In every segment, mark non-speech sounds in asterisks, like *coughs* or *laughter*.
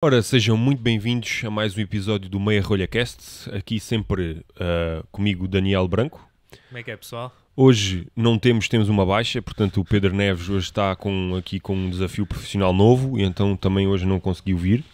Ora, sejam muito bem-vindos a mais um episódio do Meia Rolha Cast. Aqui sempre uh, comigo Daniel Branco. Como é que é, pessoal? Hoje não temos, temos uma baixa, portanto o Pedro Neves hoje está com, aqui com um desafio profissional novo e então também hoje não conseguiu vir.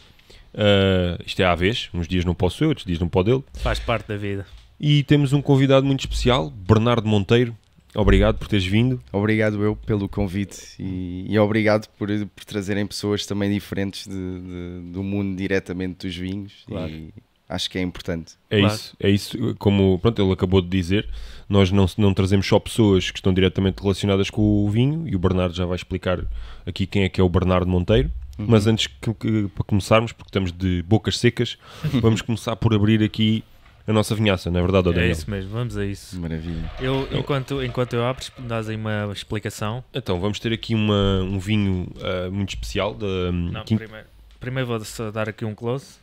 Uh, isto é à vez, uns dias não posso eu, outros dias não pode ele. Faz parte da vida. E temos um convidado muito especial, Bernardo Monteiro, Obrigado por teres vindo. Obrigado eu pelo convite e, e obrigado por, por, trazerem pessoas também diferentes de, de, do mundo diretamente dos vinhos. Claro. E acho que é importante. É claro. isso, é isso. Como pronto, ele acabou de dizer, nós não, não trazemos só pessoas que estão diretamente relacionadas com o vinho e o Bernardo já vai explicar aqui quem é que é o Bernardo Monteiro. Uhum. Mas antes que, que, para começarmos, porque estamos de bocas secas, *laughs* vamos começar por abrir aqui a nossa vinhaça, não é verdade, é Daniel? É isso mesmo, vamos a isso. Maravilha. Eu, então, enquanto, enquanto eu abro, dás aí uma explicação. Então, vamos ter aqui uma, um vinho uh, muito especial. Da, hum, não, primeiro, primeiro vou dar aqui um close.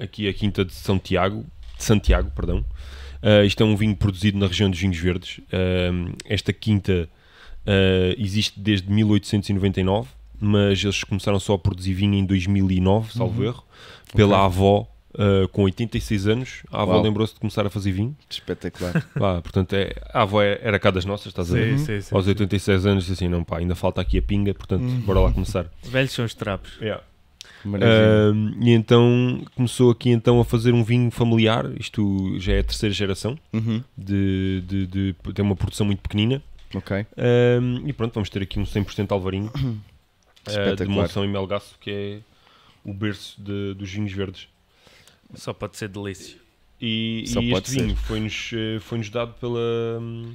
Aqui a Quinta de Santiago, de Santiago, perdão. Uh, isto é um vinho produzido na região dos vinhos verdes. Uh, esta quinta uh, existe desde 1899, mas eles começaram só a produzir vinho em 2009, salvo uhum. erro, pela okay. avó Uh, com 86 anos, a avó lembrou-se de começar a fazer vinho. Espetacular. Pá, *laughs* portanto, é, a avó é, era cá das nossas, estás sim, a ver? Sim, uhum. sim, Aos 86 anos disse assim: não, pá, ainda falta aqui a pinga, portanto, hum. bora lá começar. *laughs* Velhos são os trapos. Yeah. Uh, e então começou aqui então a fazer um vinho familiar, isto já é a terceira geração, uhum. de, de, de, de uma produção muito pequenina. Ok. Uh, e pronto, vamos ter aqui um 100% alvarinho *coughs* de Monção e Melgaço, que é o berço de, dos vinhos verdes. Só pode ser delícia. E, e este vinho foi-nos eh, foi -nos dado pela. Hum,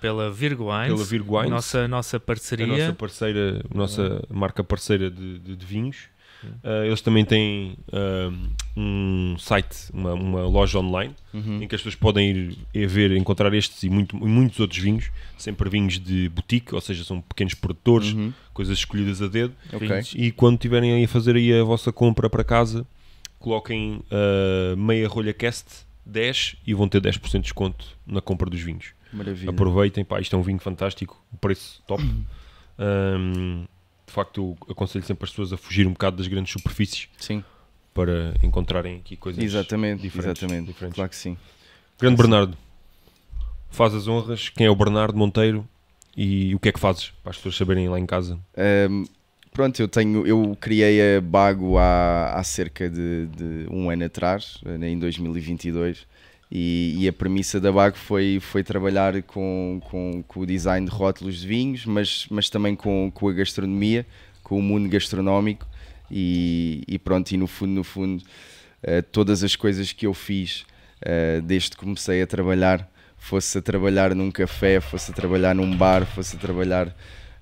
pela Virgo pela nossa, nossa parceria. A nossa parceira, a nossa é. marca parceira de, de, de vinhos. Uh, eles também têm uh, um site, uma, uma loja online, uhum. em que as pessoas podem ir ver, encontrar estes e muito, muitos outros vinhos, sempre vinhos de boutique, ou seja, são pequenos produtores, uhum. coisas escolhidas a dedo. Okay. E quando tiverem a fazer aí a vossa compra para casa, coloquem uh, meia rolha cast 10 e vão ter 10% de desconto na compra dos vinhos. Maravilha. Aproveitem, pá, isto é um vinho fantástico, o preço top. Um, uhum. de facto, eu aconselho sempre as pessoas a fugir um bocado das grandes superfícies sim. para encontrarem aqui coisas exatamente, diferentes. Exatamente, diferentes. claro que sim. Grande claro Bernardo, sim. faz as honras. Quem é o Bernardo Monteiro e o que é que fazes para as pessoas saberem lá em casa? Um Pronto, eu tenho, eu criei a Bago há, há cerca de, de um ano atrás, né, em 2022, e, e, a premissa da Bago foi, foi trabalhar com, com, com, o design de rótulos de vinhos, mas, mas também com, com a gastronomia, com o mundo gastronómico, e, e pronto, e no fundo, no fundo, eh, todas as coisas que eu fiz eh, desde que comecei a trabalhar, fosse a trabalhar num café, fosse a trabalhar num bar, fosse a trabalhar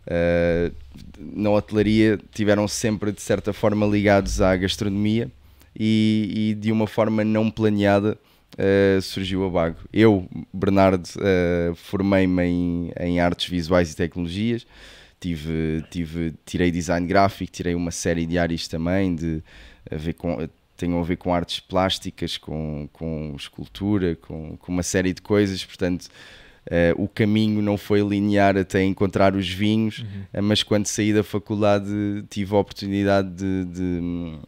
eh, na hotelaria tiveram sempre de certa forma ligados à gastronomia e, e de uma forma não planeada uh, surgiu a Bago. Eu, Bernardo, uh, formei-me em, em, artes visuais e tecnologias, tive, tive, tirei design gráfico, tirei uma série de áreas também de a ver com tenho a ver com artes plásticas, com, com escultura, com, com uma série de coisas, portanto Uh, o caminho não foi linear até encontrar os vinhos, uhum. Eh, mas quando saí da faculdade tive a oportunidade de, de,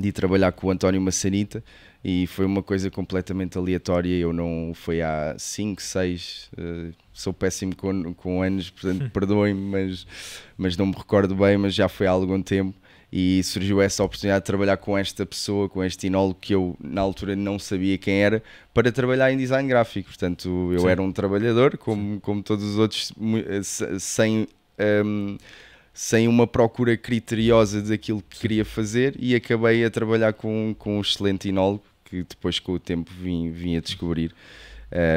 de ir trabalhar com o António Maçanita e foi uma coisa completamente aleatória. Eu não foi há 5, 6, uh, sou péssimo com, com anos, portanto *laughs* perdoem-me, mas, mas não me recordo bem, mas já foi há algum tempo e surgiu essa oportunidade de trabalhar com esta pessoa, com este enólogo que eu na altura não sabia quem era, para trabalhar em design gráfico. Portanto, eu Sim. era um trabalhador, como, como todos os outros, eh, sem. Um, sem uma procura criteriosa daquilo que queria fazer e acabei a trabalhar com, com um excelente enólogo que depois com o tempo vim, vim a descobrir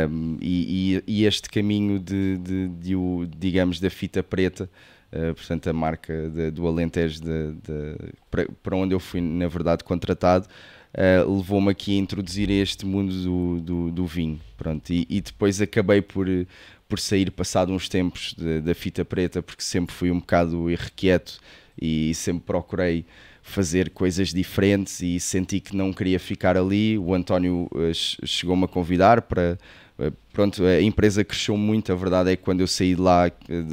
um, e, e, e, este caminho de, de, de, de, digamos da fita preta eh, portanto, a marca de, do Alentejo de, de, para, onde eu fui, na verdade, contratado, uh, levou-me aqui a introduzir este mundo do, do, do vinho. Pronto, e, e, depois acabei por, por sair passado uns tempos da fita preta, porque sempre fui um bocado irrequieto e sempre procurei fazer coisas diferentes e senti que não queria ficar ali. O António eh, chegou-me a convidar para eh, pronto, a empresa cresceu muito, a verdade é que quando eu saí de lá eh,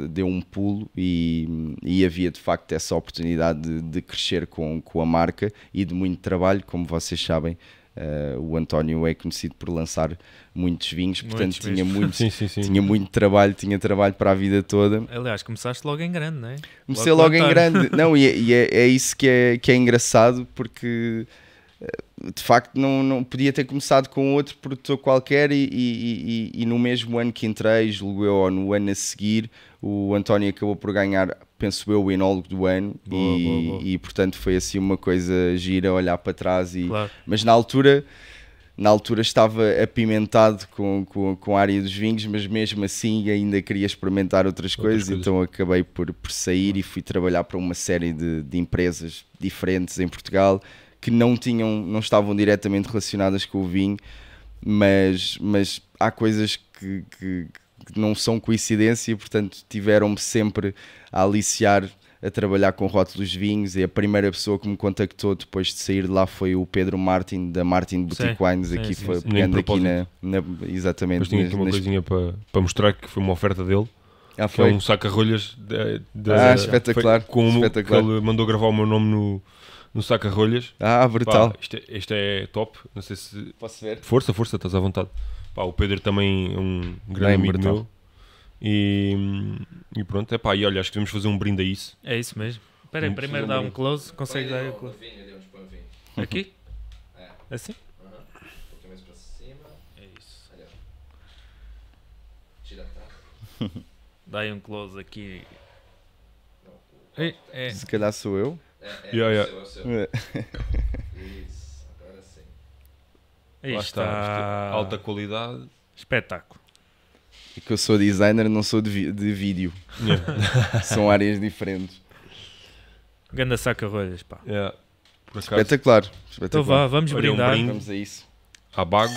deu um pulo e, e havia de facto essa oportunidade de, de crescer com, com a marca e de muito trabalho, como vocês sabem. Uh, o António é conhecido por lançar muitos vinhos, muitos portanto tinha, muito, *laughs* sim, sim, sim. tinha muito trabalho, tinha trabalho para a vida toda. Aliás, começaste logo em grande, não é? Comecei logo, logo em grande, não, e, é, e é, é, isso que é, que é engraçado porque de facto não, não podia ter começado com outro produtor qualquer e, e, e, e no mesmo ano que entrei, julgo eu, ou no ano a seguir, o António acabou por ganhar, penso eu, o enólogo do ano boa, e, boa, boa. e portanto foi assim uma coisa gira olhar para trás e claro. mas na altura na altura estava apimentado com, com, com a área dos vinhos, mas mesmo assim ainda queria experimentar outras, outras coisas, coisas, então acabei por, por sair ah. e fui trabalhar para uma série de, de empresas diferentes em Portugal que não tinham, não estavam diretamente relacionadas com o vinho, mas, mas há coisas que, que, que não são coincidência, portanto tiveram-me sempre a aliciar a trabalhar com rótulos de vinhos e a primeira pessoa que me contactou depois de sair de lá foi o Pedro Martin da Martin Boutique sim, Wines aqui sim, foi sim, pegando aqui na, na, exatamente mas tinha aqui uma nas... coisinha para, para mostrar que foi uma oferta dele ah, foi. que é um sacarrolhas rolhas ah, espetacular, com espetacular. que ele mandou gravar o meu nome no no saca-rolhas. Ah, brutal. Pá, isto, é, isto, é, top. Não sei se. Posso ver? Força, força, estás à vontade. Pá, o Pedro também é um grande Bem, amigo brutal. meu. E, e pronto, é pá, e olha, acho que devemos fazer um brinde a isso. É isso mesmo. Espera aí, primeiro dá um close, consegue dar um close. *laughs* Aqui? É. é assim? É *laughs* dá aí um close aqui. Tá é, é. Se calhar sou eu. É, é, yeah, yeah. É é. seu, é o seu. É. Isso, agora sim. Aí está. Alta qualidade. Espetáculo. E que eu sou designer, não sou de, de vídeo. Yeah. *laughs* São áreas diferentes. Ganda saca rolhas, pá. Yeah. Espetacular. Espetacular. Então vá, vamos Olha, brindar. Um vamos a isso. A bago.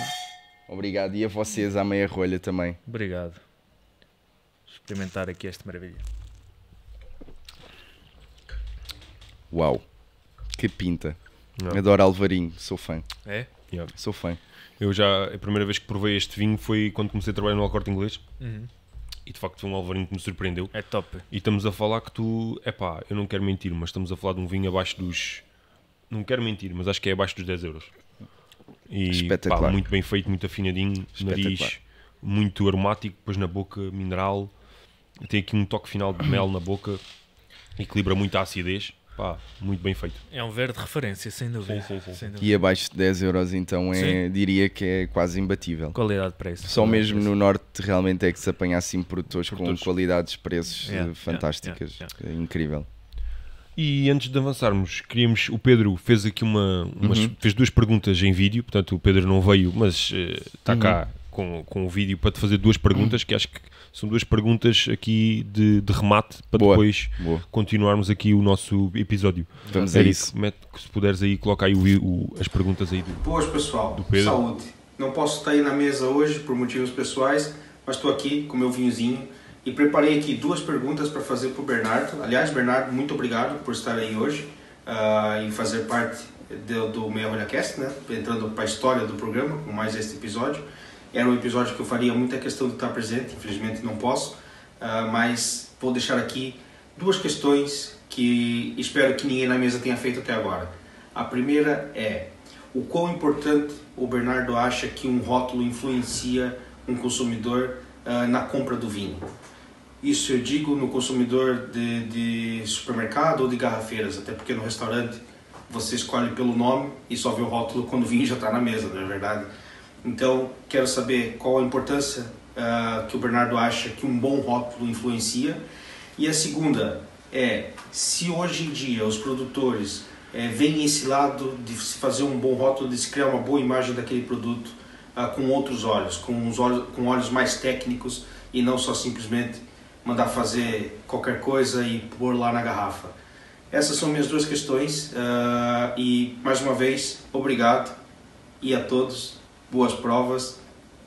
Obrigado. E a vocês, à meia rolha também. Obrigado. Experimentar aqui esta maravilha. Uau, que pinta. Adoro Alvarinho, sou fã. É? Yeah. Sou fã. Eu já, a primeira vez que provei este vinho foi quando comecei a trabalhar no Alcorte Inglês. Uhum. E de facto foi um Alvarinho que me surpreendeu. É top. E estamos a falar que tu, é pá, eu não quero mentir, mas estamos a falar de um vinho abaixo dos. Não quero mentir, mas acho que é abaixo dos 10 euros. E Espetacular. Pá, muito bem feito, muito afinadinho, nariz muito aromático, depois na boca mineral. Tem aqui um toque final de mel na boca, equilibra muito a acidez. Pá, muito bem feito. É um verde referência, sem dúvida. Sim, sim, sim. Sem dúvida. E abaixo de 10 euros, então, é, diria que é quase imbatível. Qualidade de preço. Só mesmo preço. no norte realmente é que se apanha assim produtores, com qualidades preços yeah, é, é, fantásticas. Yeah, é, yeah, é incrível. E antes de avançarmos, queríamos. O Pedro fez aqui uma. Umas, uhum. fez duas perguntas em vídeo, portanto o Pedro não veio, mas está eh, uh, uhum. cá com, com o vídeo para te fazer duas perguntas uhum. que acho que são duas perguntas aqui de, de remate para Boa. depois Boa. continuarmos aqui o nosso episódio. Vamos ver a isso. Mete, se puderes aí, coloca aí o, o, as perguntas aí do Boas, pessoal. Do Pedro. Saúde. Não posso estar aí na mesa hoje por motivos pessoais, mas estou aqui com o meu vinhozinho e preparei aqui duas perguntas para fazer para o Bernardo. Aliás, Bernardo, muito obrigado por estar aí hoje uh, e fazer parte do, do Meia Olha Cast, né? entrando para a história do programa com mais este episódio. Era um episódio que eu faria muita questão de estar presente, infelizmente não posso, ah, mas vou deixar aqui duas questões que espero que ninguém na mesa tenha feito até agora. A primeira é o quão importante o Bernardo acha que um rótulo influencia um consumidor ah, na compra do vinho. Isso eu digo no consumidor de, de supermercado ou de garrafeiras, até porque no restaurante você escolhe pelo nome e só vê o rótulo quando o vinho já está na mesa, não é verdade? Então, quero saber qual a importância uh, que o Bernardo acha que um bom rótulo influencia. E a segunda é se hoje em dia os produtores é, veem esse lado de se fazer um bom rótulo, de se criar uma boa imagem daquele produto uh, com outros olhos, com, os olhos, com olhos mais técnicos e não só simplesmente mandar fazer qualquer coisa e pôr lá na garrafa. Essas são minhas duas questões uh, e mais uma vez, obrigado e a todos boas provas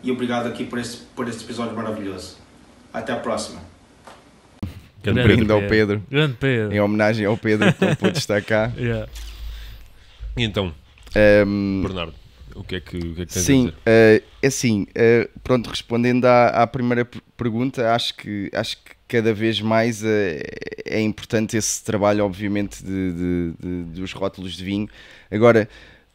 e obrigado aqui por este, por este episódio maravilhoso. Até à próxima. Grande um brinde ao Pedro. Grande Pedro. Em homenagem ao Pedro, que não *laughs* pôde estar cá. yeah. E então, um, Bernardo, o que é que, o que, é que tens sim, a dizer? Uh, assim, uh, pronto, respondendo à, à, primeira pergunta, acho que, acho que cada vez mais uh, é importante esse trabalho, obviamente, de, de, de, dos rótulos de vinho. Agora,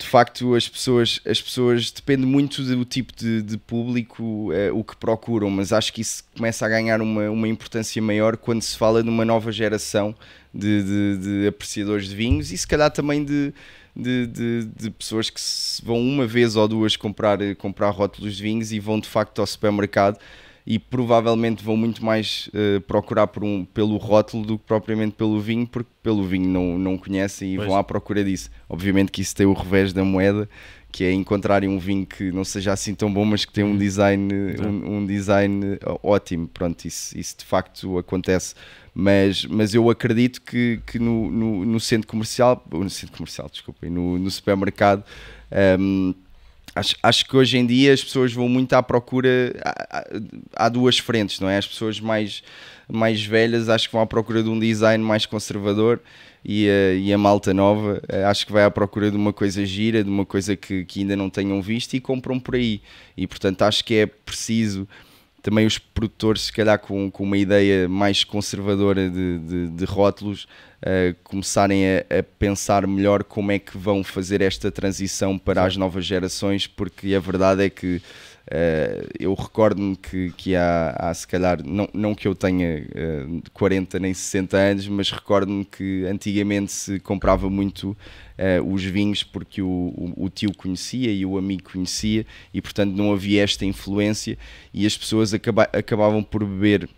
de facto as pessoas, as pessoas depende muito do tipo de, de público eh, o que procuram, mas acho que isso começa a ganhar uma, uma importância maior quando se fala de uma nova geração de, de, de apreciadores de vinhos e se calhar também de, de, de, de, pessoas que vão uma vez ou duas comprar, comprar rótulos de vinhos e vão de facto ao supermercado e provavelmente vão muito mais uh, procurar por um, pelo rótulo do que propriamente pelo vinho, porque pelo vinho não, não conhecem e pois. vão à procura disso. Obviamente que isso tem o revés da moeda, que é encontrarem um vinho que não seja assim tão bom, mas que tem um hum. design, um, um, design ótimo. Pronto, isso, isso de facto acontece. Mas, mas eu acredito que, que no, no, no centro comercial, no centro comercial, desculpem, no, no supermercado. Um, ehm, Acho, acho que hoje em dia as pessoas vão muito à procura. Há, duas frentes, não é? As pessoas mais, mais velhas acho que vão à procura de um design mais conservador e a, eh, e a malta nova eh, acho que vai à procura de uma coisa gira, de uma coisa que, que ainda não tenham visto e compram por aí. E portanto acho que é preciso também os produtores, se calhar com, com uma ideia mais conservadora de, de, de rótulos, uh, começarem a, a, pensar melhor como é que vão fazer esta transição para Sim. as novas gerações, porque a verdade é que Uh, eu recordo-me que, que há, há, se calhar, não, não que eu tenha uh, eh, 40 nem 60 anos, mas recordo-me que antigamente se comprava muito uh, os vinhos porque o, o, o, tio conhecia e o amigo conhecia e, portanto, não havia esta influência e as pessoas acaba, acabavam por beber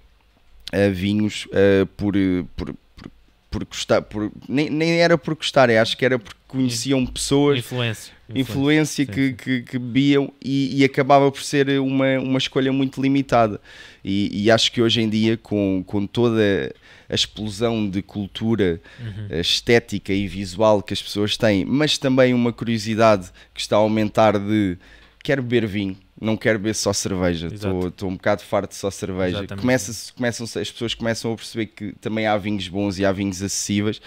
vinhos por, por por gostar, por, nem, nem era por gostar, acho que era porque conheciam pessoas, influência, influência, influência que, que, que, bebiam e, e, acabava por ser uma, uma escolha muito limitada. E, e, acho que hoje em dia, com, com toda a explosão de cultura uhum. Eh, estética e visual que as pessoas têm, mas também uma curiosidade que está a aumentar de quero beber vinho, não quero beber só cerveja. Estou um bocado farto de só cerveja. Começa começam, as pessoas começam a perceber que também há vinhos bons e há vinhos acessíveis.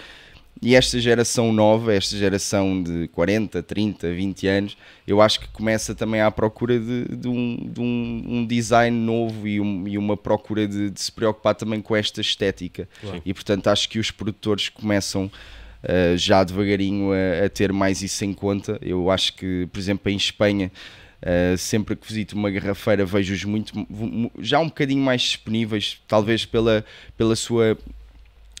E esta geração nova, esta geração de 40, 30, 20 anos, eu acho que começa também à procura de, de, um, de um, um, design novo e, um, e uma procura de, de, se preocupar também com esta estética. E portanto acho que os produtores começam uh, já devagarinho a, a, ter mais isso em conta. Eu acho que, por exemplo, em Espanha Uh, sempre que visito uma garrafeira vejo-os muito já um bocadinho mais disponíveis, talvez pela, pela sua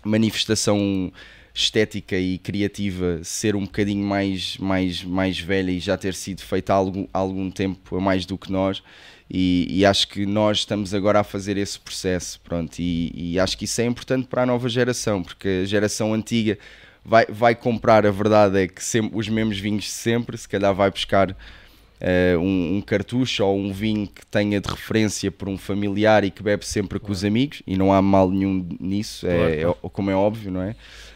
manifestação estética e criativa ser um bocadinho mais, mais, mais velha e já ter sido feita há algum, algum tempo a mais do que nós. E, e, acho que nós estamos agora a fazer esse processo, pronto, e, e, acho que isso é importante para a nova geração, porque a geração antiga vai, vai comprar, a verdade é que sempre, os mesmos vinhos sempre, se calhar vai buscar uh, um, cartucho ou um vinho que tenha de referência por um familiar e que bebe sempre com os amigos, e não há mal nenhum nisso, é, é, como é óbvio, não é?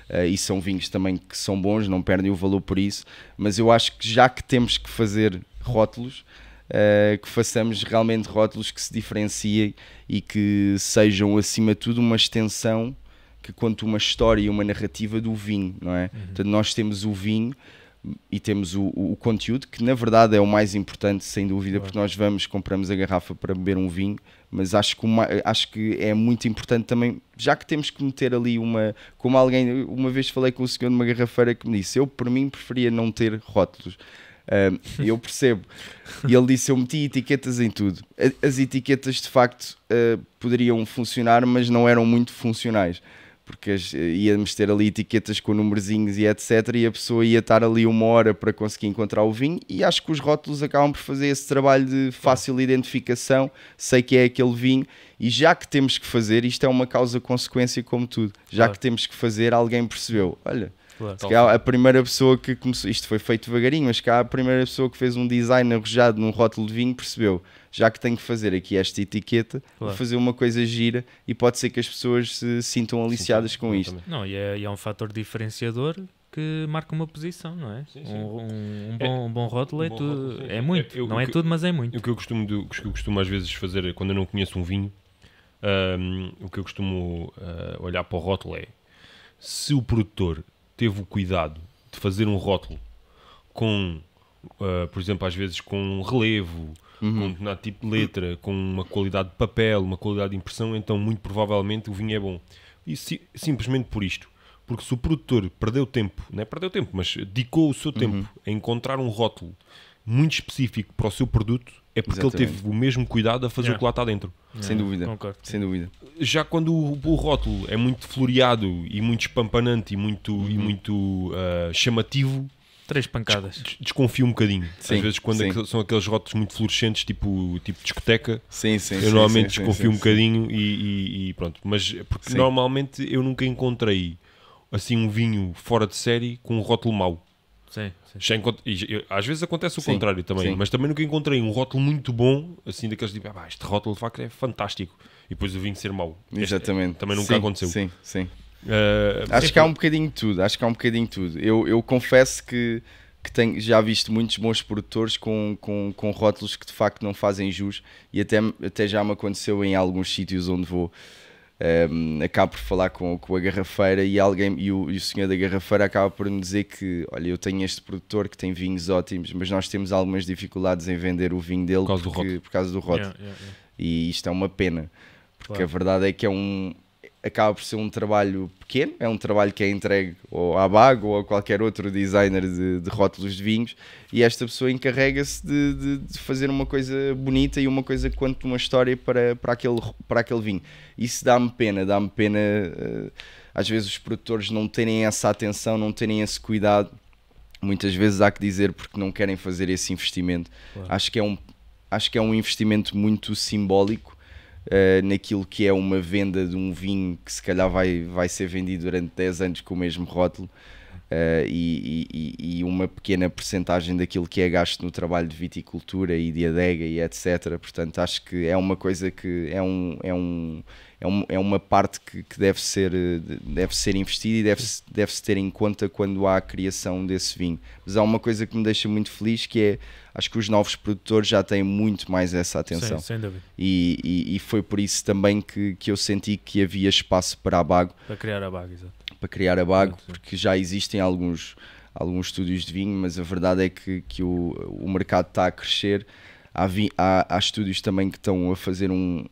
Uh, e são vinhos também que são bons, não perdem o valor por isso, mas eu acho que já que temos que fazer rótulos, Uh, que façamos realmente rótulos que se diferenciem e que sejam, acima de tudo, uma extensão que conte uma história e uma narrativa do vinho, não é? Uhum. Portanto, nós temos o vinho e temos o, o, conteúdo, que na verdade é o mais importante, sem dúvida, porque nós vamos, compramos a garrafa para beber um vinho, mas acho que, uma, acho que é muito importante também, já que temos que meter ali uma. Como alguém, uma vez falei com o senhor de uma garrafeira que me disse, eu por mim preferia não ter rótulos. Uh, eu percebo. E ele disse: Eu meti etiquetas em tudo. As etiquetas de facto uh, poderiam funcionar, mas não eram muito funcionais porque íamos ter ali etiquetas com númerozinhos e etc. E a pessoa ia estar ali uma hora para conseguir encontrar o vinho. E acho que os rótulos acabam por fazer esse trabalho de fácil identificação. Sei que é aquele vinho. E já que temos que fazer, isto é uma causa-consequência, como tudo. Já claro. que temos que fazer, alguém percebeu. Olha, Claro. a primeira pessoa que começou, isto foi feito devagarinho, mas cá a primeira pessoa que fez um design arrojado num rótulo de vinho percebeu já que tenho que fazer aqui esta etiqueta, claro. vou fazer uma coisa gira e pode ser que as pessoas se sintam aliciadas sim, com isto. Não, e é, e é um fator diferenciador que marca uma posição, não é? Sim, sim. Um, um, é bom, é, um bom rótulo é, bom tudo, rótulo, é muito, é, eu, não é tudo, mas é muito. O que eu costumo, do, que eu costumo às vezes fazer quando eu não conheço um vinho, um, o que eu costumo uh, olhar para o rótulo é se o produtor teve o cuidado de fazer um rótulo com, uh, por exemplo, às vezes com um relevo, uhum. com um determinado tipo de letra, com uma qualidade de papel, uma qualidade de impressão, então muito provavelmente o vinho é bom. E si, simplesmente por isto. Porque se o produtor perdeu tempo, não é perdeu tempo, mas dedicou o seu uhum. tempo uhum. a encontrar um rótulo muito específico para o seu produto, é porque Exatamente. ele teve o mesmo cuidado a fazer yeah. o que lá está dentro. Yeah. Sem dúvida. Concordo. Sem dúvida. Já quando o, o, rótulo é muito floreado e muito espampanante e muito, uhum. e muito uh, chamativo, Três pancadas. Des desconfio um bocadinho. Sim, Às vezes, quando é são aqueles rótulos muito fluorescentes, tipo, tipo discoteca, sim, sim, eu normalmente desconfio um bocadinho e, e, e, pronto. Mas porque normalmente eu nunca encontrei assim um vinho fora de série com um rótulo mau. Sim, sim. às vezes acontece o sim, contrário também, sim. mas também nunca encontrei um rótulo muito bom, assim, daqueles tipo ah, este rótulo de facto é fantástico, e depois o vinho ser mau. Exatamente. Este, também nunca sim, aconteceu. Sim, sim. Uh, acho que há um bocadinho de tudo, acho que há um bocadinho de tudo. Eu, eu confesso que, que tenho, já visto muitos bons produtores com, com, com rótulos que de facto não fazem jus e até, até já me aconteceu em alguns sítios onde vou. Um, ehm, acabo por falar com, com a garrafeira e alguém e o, e o senhor da garrafeira acaba por me dizer que olha eu tenho este produtor que tem vinhos ótimos mas nós temos algumas dificuldades em vender o vinho dele por causa porque, do rótulo, causa do rótulo. Yeah, yeah, yeah. e isto é uma pena porque claro. a verdade é que é um acaba por ser um trabalho pequeno, é um trabalho que é entregue ou à Bago ou a qualquer outro designer de, de rótulos de vinhos e esta pessoa encarrega-se de, de, de, fazer uma coisa bonita e uma coisa quanto uma história para, para, aquele, para aquele vinho. Isso dá-me pena, dá-me pena eh, às vezes os produtores não terem essa atenção, não terem esse cuidado. Muitas vezes há que dizer porque não querem fazer esse investimento. Claro. Acho, que é um, acho que é um investimento muito simbólico eh, naquilo que é uma venda de um vinho que se calhar vai, vai ser vendido durante 10 anos com o mesmo rótulo. Uh, e, e, e, uma pequena percentagem daquilo que é gasto no trabalho de viticultura e de adega e etc. Portanto, acho que é uma coisa que é um, é um, é, um, é uma parte que, que, deve, ser, eh, deve ser investida e deve-se deve -se ter em conta quando há a criação desse vinho. Mas há uma coisa que me deixa muito feliz que é acho que os novos produtores já têm muito mais essa atenção. Sim, sem dúvida. E, e, e, foi por isso também que, que eu senti que havia espaço para a Bago. Para criar a Bago, exato. Para criar a Bago, sim. porque já existem alguns, alguns estúdios de vinho, mas a verdade é que, que o, o mercado está a crescer. Há, vi, há, há estúdios também que estão a fazer um,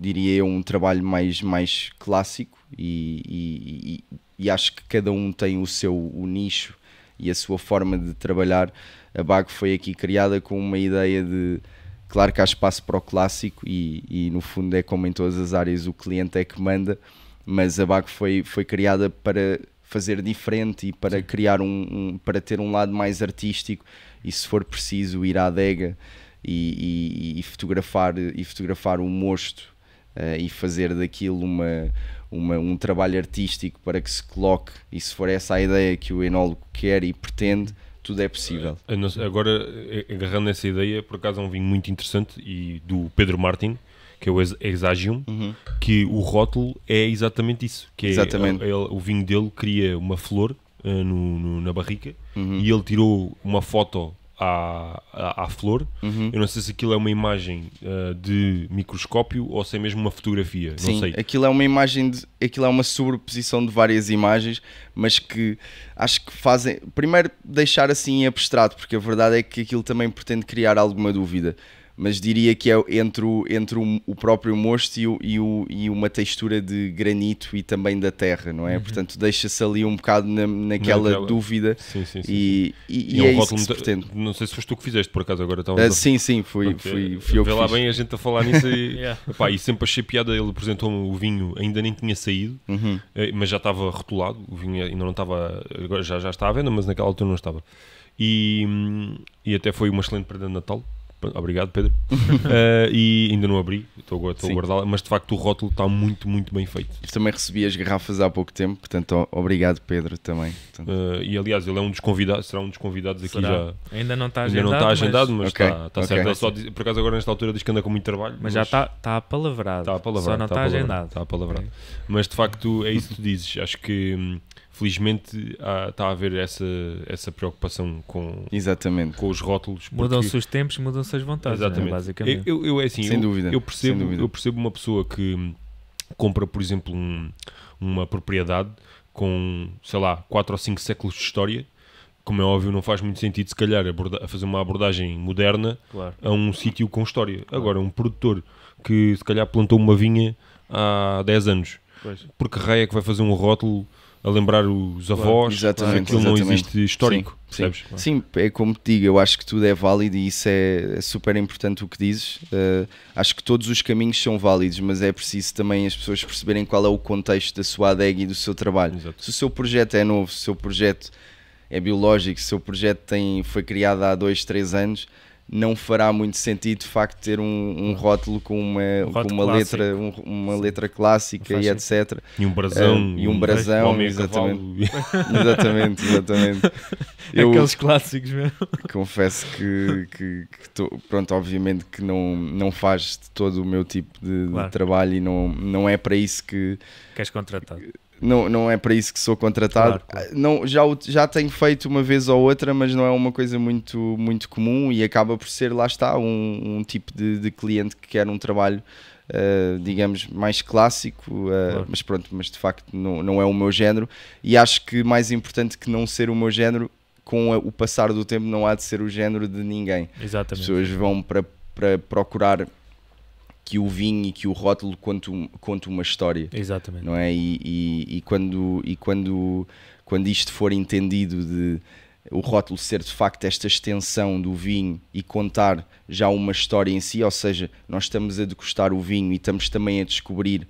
diria eu, um trabalho mais, mais clássico e, e, e, acho que cada um tem o seu o nicho e a sua forma de trabalhar. A Bago foi aqui criada com uma ideia de claro que há espaço para o clássico e, e no fundo é como em todas as áreas o cliente é que manda, mas a Bago foi, foi criada para fazer diferente e para criar um, um para ter um lado mais artístico e se for preciso ir à adega e, e, e fotografar, e fotografar o mosto uh, e fazer daquilo uma, uma, um trabalho artístico para que se coloque, e se for essa a ideia que o enólogo quer e pretende, tudo é possível. Eh, agora, eh, agarrando essa ideia, por acaso é um vinho muito interessante e do Pedro Martin, que é o Exagium, uhum. que o rótulo é exatamente isso. Que é exatamente. É, o vinho dele cria uma flor uh, no, no, na barrica uhum. e ele tirou uma foto à, à, à flor. Uhum. Eu não sei se aquilo é uma imagem uh, de microscópio ou se é mesmo uma fotografia. Sim, não sei. Aquilo é uma imagem, de, aquilo é uma sobreposição de várias imagens, mas que acho que fazem. Primeiro, deixar assim em abstrato, porque a verdade é que aquilo também pretende criar alguma dúvida mas diria que é entre o, entre o, próprio mosto e, o, e, o, e uma textura de granito e também da terra, não é? Uhum. Portanto, deixa-se ali um bocado na, naquela, naquela, dúvida sim, sim, sim. e, e, e é, um é isso que se pretende. Não sei se foste tu que fizeste, por acaso, agora Uh, a... Sim, sim, fui, Pronto, fui, é, fui eu que lá fiz. bem a gente a falar nisso e, *laughs* yeah. Epá, e sempre achei piada, ele apresentou-me o vinho, ainda nem tinha saído, uhum. Eh, mas já estava rotulado, o vinho ainda não estava, agora já, já está à venda, mas naquela altura não estava. E, hum, e até foi uma excelente prenda de Natal, obrigado, Pedro. uh, *laughs* e ainda não abri, estou, estou a guardá-la, mas de facto o rótulo está muito, muito bem feito. Eu também recebi as garrafas há pouco tempo, portanto, obrigado, Pedro, também. Uh, e aliás, ele é um dos convidados, será um dos convidados aqui será. já. Ainda não está agendado. Ainda não está agendado, mas, mas okay. está, está okay. certo. É só, por acaso, agora nesta altura diz que anda com muito trabalho. Mas, mas... já está, está apalavrado. Está apalavrado. Só não está, está agendado. Está apalavrado. Okay. Mas de facto, é isso que tu dizes. Acho que. Hum, felizmente há, está a haver essa, essa preocupação com, Exatamente. com os rótulos. Porque... Mudam-se os tempos, mudam-se as vontades. Né, Exatamente. Né? basicamente. Eu, eu, é assim, sem eu, dúvida. Eu percebo, dúvida. eu percebo uma pessoa que compra, por exemplo, um, uma propriedade com, sei lá, 4 ou 5 séculos de história. Como é óbvio, não faz muito sentido, se calhar, aborda fazer uma abordagem moderna claro. a um sítio com história. Claro. Agora, um produtor que, se calhar, plantou uma vinha há 10 anos, pois. porque raia é que vai fazer um rótulo a lembrar os avós, exatamente, aquilo exatamente. não existe histórico. Sim, sim. sim, é como te digo, eu acho que tudo é válido e isso é, é super importante o que dizes. Uh, acho que todos os caminhos são válidos, mas é preciso também as pessoas perceberem qual é o contexto da sua adega e do seu trabalho. Exato. Se o seu projeto é novo, se o seu projeto é biológico, se o seu projeto tem, foi criado há dois, três anos não fará muito sentido de facto ter um, um rótulo com uma, com uma letra um, uma letra clássica e etc e um brasão uh, e um brasão um *laughs* *laughs* exatamente. exatamente exatamente *laughs* eu, aqueles clássicos mesmo confesso que, que, que tô, pronto obviamente que não não faz todo o meu tipo de, claro. de trabalho e não não é para isso que queres contratado não, não é para isso que sou contratado. Claro, claro. Não, já, já tenho feito uma vez ou outra, mas não é uma coisa muito, muito comum e acaba por ser, lá está, um, um tipo de, de cliente que quer um trabalho, uh, digamos, mais clássico, uh, claro. mas pronto, mas de facto não, não é o meu género. E acho que mais importante que não ser o meu género, com o passar do tempo, não há de ser o género de ninguém. Exatamente. As pessoas vão para, para procurar que o vinho e que o rótulo contam, contam uma história. Exatamente. Não é? E, e, e, quando, e quando, quando isto for entendido de o rótulo ser de facto esta extensão do vinho e contar já uma história em si, ou seja, nós estamos a degustar o vinho e estamos também a descobrir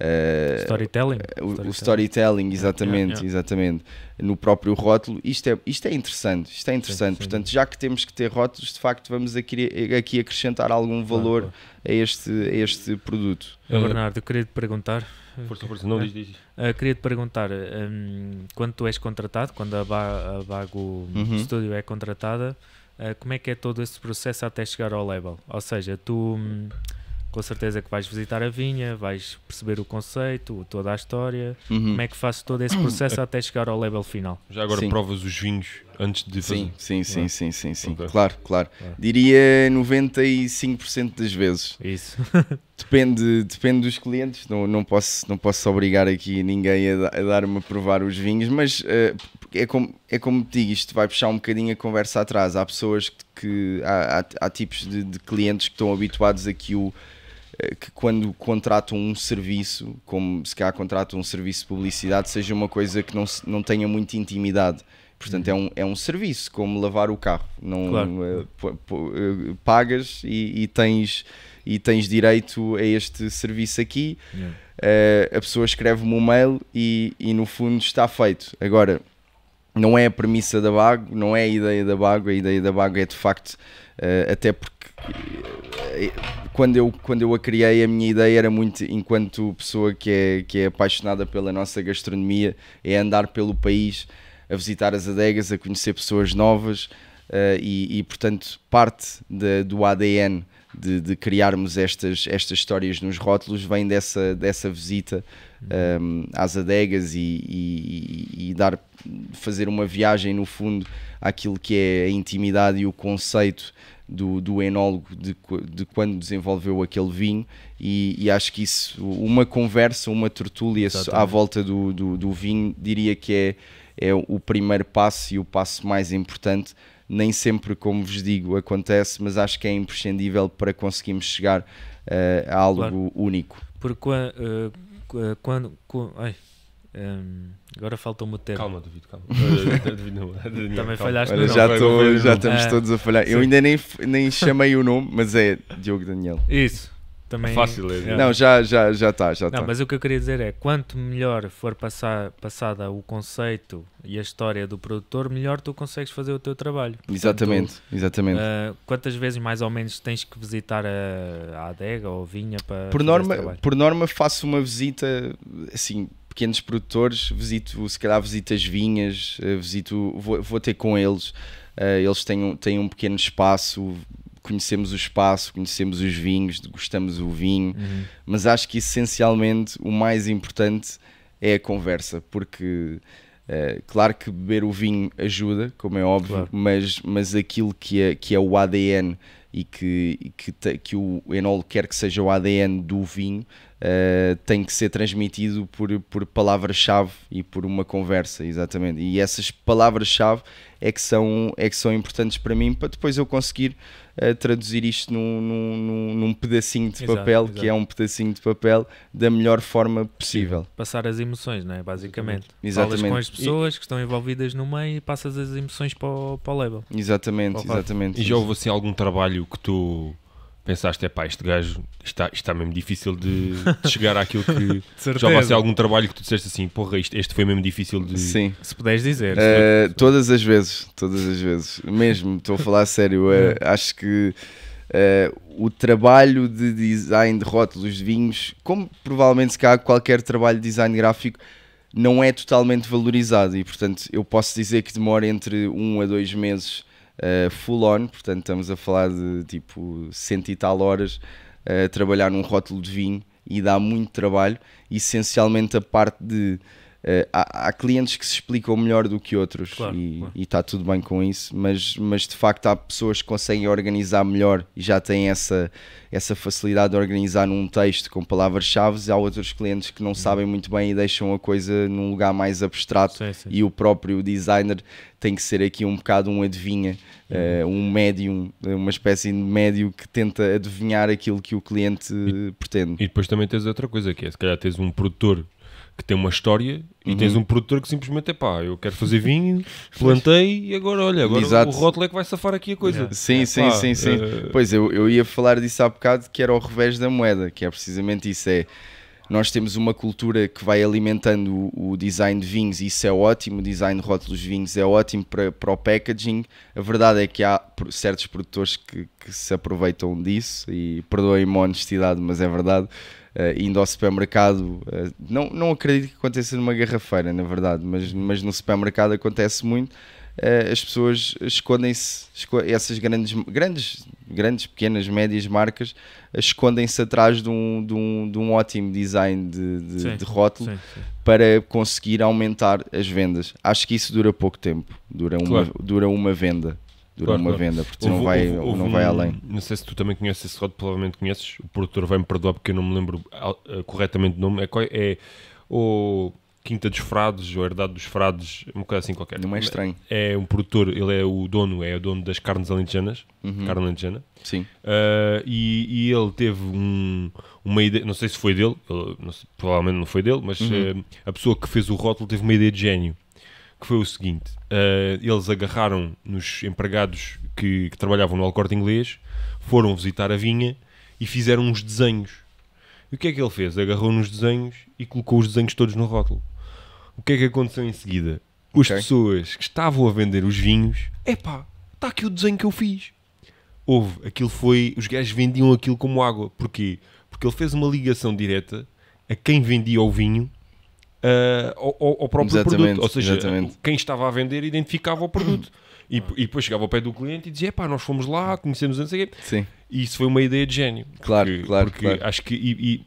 eh, storytelling. Eh, o, storytelling. o storytelling, exatamente, yeah, yeah. exatamente, no próprio rótulo. Isto é, isto é interessante, isto é interessante. Sim, Portanto, já que temos que ter rótulos, de facto, vamos aqui, aqui acrescentar algum valor a, este, a este produto. Eu, eh, Bernardo, eu queria te perguntar. Força, força, não diz, diz. Uh, queria te perguntar, um, quando tu és contratado, quando a, ba a Bago uhum. Studio é contratada, uh, como é que é todo esse processo até chegar ao label? Ou seja, tu. Um, com certeza que vais visitar a vinha, vais perceber o conceito, toda a história, uhum. como é que fazes todo esse processo *coughs* até chegar ao level final. Já agora sim. provas os vinhos antes de fazer. Sim, sim, sim, é. sim, sim, sim. Okay. Claro, claro. É. Diria 95% das vezes. Isso. *laughs* *laughs* depende, depende dos clientes, não, não, posso, não posso obrigar aqui ninguém a, a dar-me a provar os vinhos, mas uh, é, como, é como te digo, isto vai puxar um bocadinho a conversa atrás. Há pessoas que. que há, há, há tipos de, de clientes que estão habituados a que o eh, que quando contratam um serviço, como se cá contratam um serviço de publicidade, seja uma coisa que não, não tenha muita intimidade. Portanto, é uhum. um, é um serviço, como lavar o carro. Não, claro. uh, pagas e, e, tens, e tens direito a este serviço aqui. Yeah. Uh, a pessoa escreve-me um mail e, e, no fundo, está feito. Agora, não é a premissa da Bago, não é a ideia da Bago. A ideia da Bago é, de facto, uh, até porque eh, quando eu, quando eu a criei, a minha ideia era muito, enquanto pessoa que é, que é apaixonada pela nossa gastronomia, é andar pelo país, a visitar as adegas, a conhecer pessoas novas uh, e, e, portanto, parte de, do ADN de, de, criarmos estas, estas histórias nos rótulos vem dessa, dessa visita um, ehm, às adegas e, e, e, dar, fazer uma viagem, no fundo, àquilo que é a intimidade e o conceito do, do enólogo de, de quando desenvolveu aquele vinho e, e acho que isso, uma conversa, uma tertúlia Exatamente. à volta do, do, do, vinho, diria que é, é o primeiro passo e o passo mais importante. Nem sempre, como vos digo, acontece, mas acho que é imprescindível para conseguirmos chegar uh, a algo claro. único. Porque uh, quando, quando, ai, um, agora faltou-me o termo. Calma, David, calma. não, *laughs* Também falhaste Olha, já, tô, já estamos ah, todos a falhar. Eu ainda nem, nem chamei o nome, mas é Diogo Daniel. Isso. Também... Fácil é. é. Não, já está, já está. Já não, tá. Mas o que eu queria dizer é, quanto melhor for passar, passada o conceito e a história do produtor, melhor tu consegues fazer o teu trabalho. Portanto, exatamente, exatamente. Uh, quantas vezes mais ou menos tens que visitar a, a adega ou a vinha para por norma Por norma faço uma visita, assim, pequenos produtores, visito, se calhar visito as vinhas, eh, visito, vou, vou ter com eles, eh, eles têm um, têm um pequeno espaço, conhecemos o espaço, conhecemos os vinhos, gostamos do vinho, uhum. mas acho que essencialmente o mais importante é a conversa, porque eh, claro que beber o vinho ajuda, como é óbvio, claro. mas, mas aquilo que é, que é o ADN e que, que, que o Enol quer que seja o ADN do vinho uh, tem que ser transmitido por, por palavras chave e por uma conversa, exatamente. E essas palavras-chave é, que são, é que são importantes para mim para depois eu conseguir uh, traduzir isto num, num, num pedacinho de papel, exato. que é um pedacinho de papel, da melhor forma possível. Passar as emoções, não é? Basicamente. Exatamente. Falas com as pessoas e... que estão envolvidas no meio e passas as emoções para o, para o label. Exatamente, exatamente. E já houve assim algum trabalho que tu pensaste, é pá, este gajo está, está mesmo difícil de, de chegar àquilo que *laughs* já vai ser algum trabalho que tu disseste assim, porra, isto, este foi mesmo difícil de. Sim. Se puderes dizer. Uh, se... Eh, todas as vezes, todas as vezes, mesmo, estou a falar a sério, uh, *laughs* acho que. Uh, o trabalho de design de rótulos de vinhos, como provavelmente se calhar qualquer trabalho de design gráfico, não é totalmente valorizado e portanto eu posso dizer que demora entre um a dois meses uh, full on, portanto estamos a falar de tipo cento e tal horas eh, a trabalhar num rótulo de vinho e dá muito trabalho, essencialmente a parte de Uh, há, há, clientes que se explicam melhor do que outros claro, e claro. está tudo bem com isso, mas, mas de facto há pessoas que conseguem organizar melhor e já têm essa, essa facilidade de organizar num texto com palavras-chave. Há outros clientes que não uhum. sabem muito bem e deixam a coisa num lugar mais abstrato sim, sim. e o próprio designer tem que ser aqui um bocado um adivinha, uhum. uh, um médium, eh, uma espécie de médio que tenta adivinhar aquilo que o cliente e, pretende. E depois também tens outra coisa que é, se calhar tens um produtor que tem uma história e tens uhum. um produtor que simplesmente é pá, eu quero fazer vinho, *laughs* plantei e agora olha, agora Exato. o rótulo é que vai safar aqui a coisa. Yeah. Sim, é, sim, pá, sim, sim, uh... Pois eu, eu ia falar disso há bocado que era o revés da moeda, que é precisamente isso: é nós temos uma cultura que vai alimentando o, o design de vinhos, e isso é ótimo, o design de rótulos de vinhos é ótimo para, para o packaging. A verdade é que há certos produtores que, que se aproveitam disso e perdoem-me a honestidade, mas é verdade uh, indo ao supermercado, uh, não, não acredito que aconteça numa garrafeira, na verdade, mas, uhum. mas no supermercado acontece muito. Uh, as pessoas escondem-se, essas grandes, grandes, grandes, pequenas, médias marcas escondem-se atrás de um, de, um, de um ótimo design de, de, sim, de rótulo sim, sim. para conseguir aumentar as vendas. Acho que isso dura pouco tempo, dura, claro. uma, dura uma venda durante claro, uma claro. venda, porque houve, não vai, houve, houve não vai além. Não sei se tu também conheces esse rótulo, provavelmente conheces. O produtor vai-me perdoar porque eu não me lembro ah, ah, corretamente do nome. É, é o Quinta dos Frados ou Herdade dos Frados, um bocado assim qualquer. Não é estranho. É, um produtor, ele é o dono, é o dono das carnes alentejanas, uhum. carne alentejana. Sim. Uh, e, e, ele teve um, uma ideia, não sei se foi dele, não sei, provavelmente não foi dele, mas uhum. uh, a pessoa que fez o rótulo teve uma ideia de gênio que foi o seguinte: uh, eles agarraram nos empregados que, que trabalhavam no Alcorte Inglês, foram visitar a vinha e fizeram uns desenhos. E o que é que ele fez? Agarrou nos desenhos e colocou os desenhos todos no rótulo. O que é que aconteceu em seguida? Okay. As pessoas que estavam a vender os vinhos, epá, está aqui o desenho que eu fiz. Houve, aquilo foi, os gajos vendiam aquilo como água. Porquê? Porque ele fez uma ligação direta a quem vendia o vinho uh, ao, ao, próprio exatamente, produto. Ou seja, exatamente. quem estava a vender identificava o produto. Hum. E, e, depois chegava ao pé do cliente e dizia: pá, nós fomos lá, conhecemos antes. Sim. E isso foi uma ideia de gênio. Claro, porque, claro. Porque claro. acho que. E, e,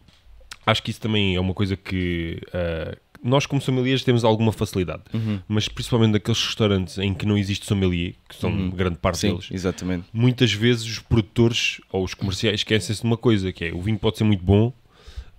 acho que isso também é uma coisa que. Uh, nós, como sommeliers, temos alguma facilidade, uhum. mas principalmente naqueles restaurantes em que não existe sommelier, que são uhum. grande parte Sim, deles, exatamente. muitas vezes os produtores ou os comerciais esquecem-se de uma coisa, que é o vinho pode ser muito bom,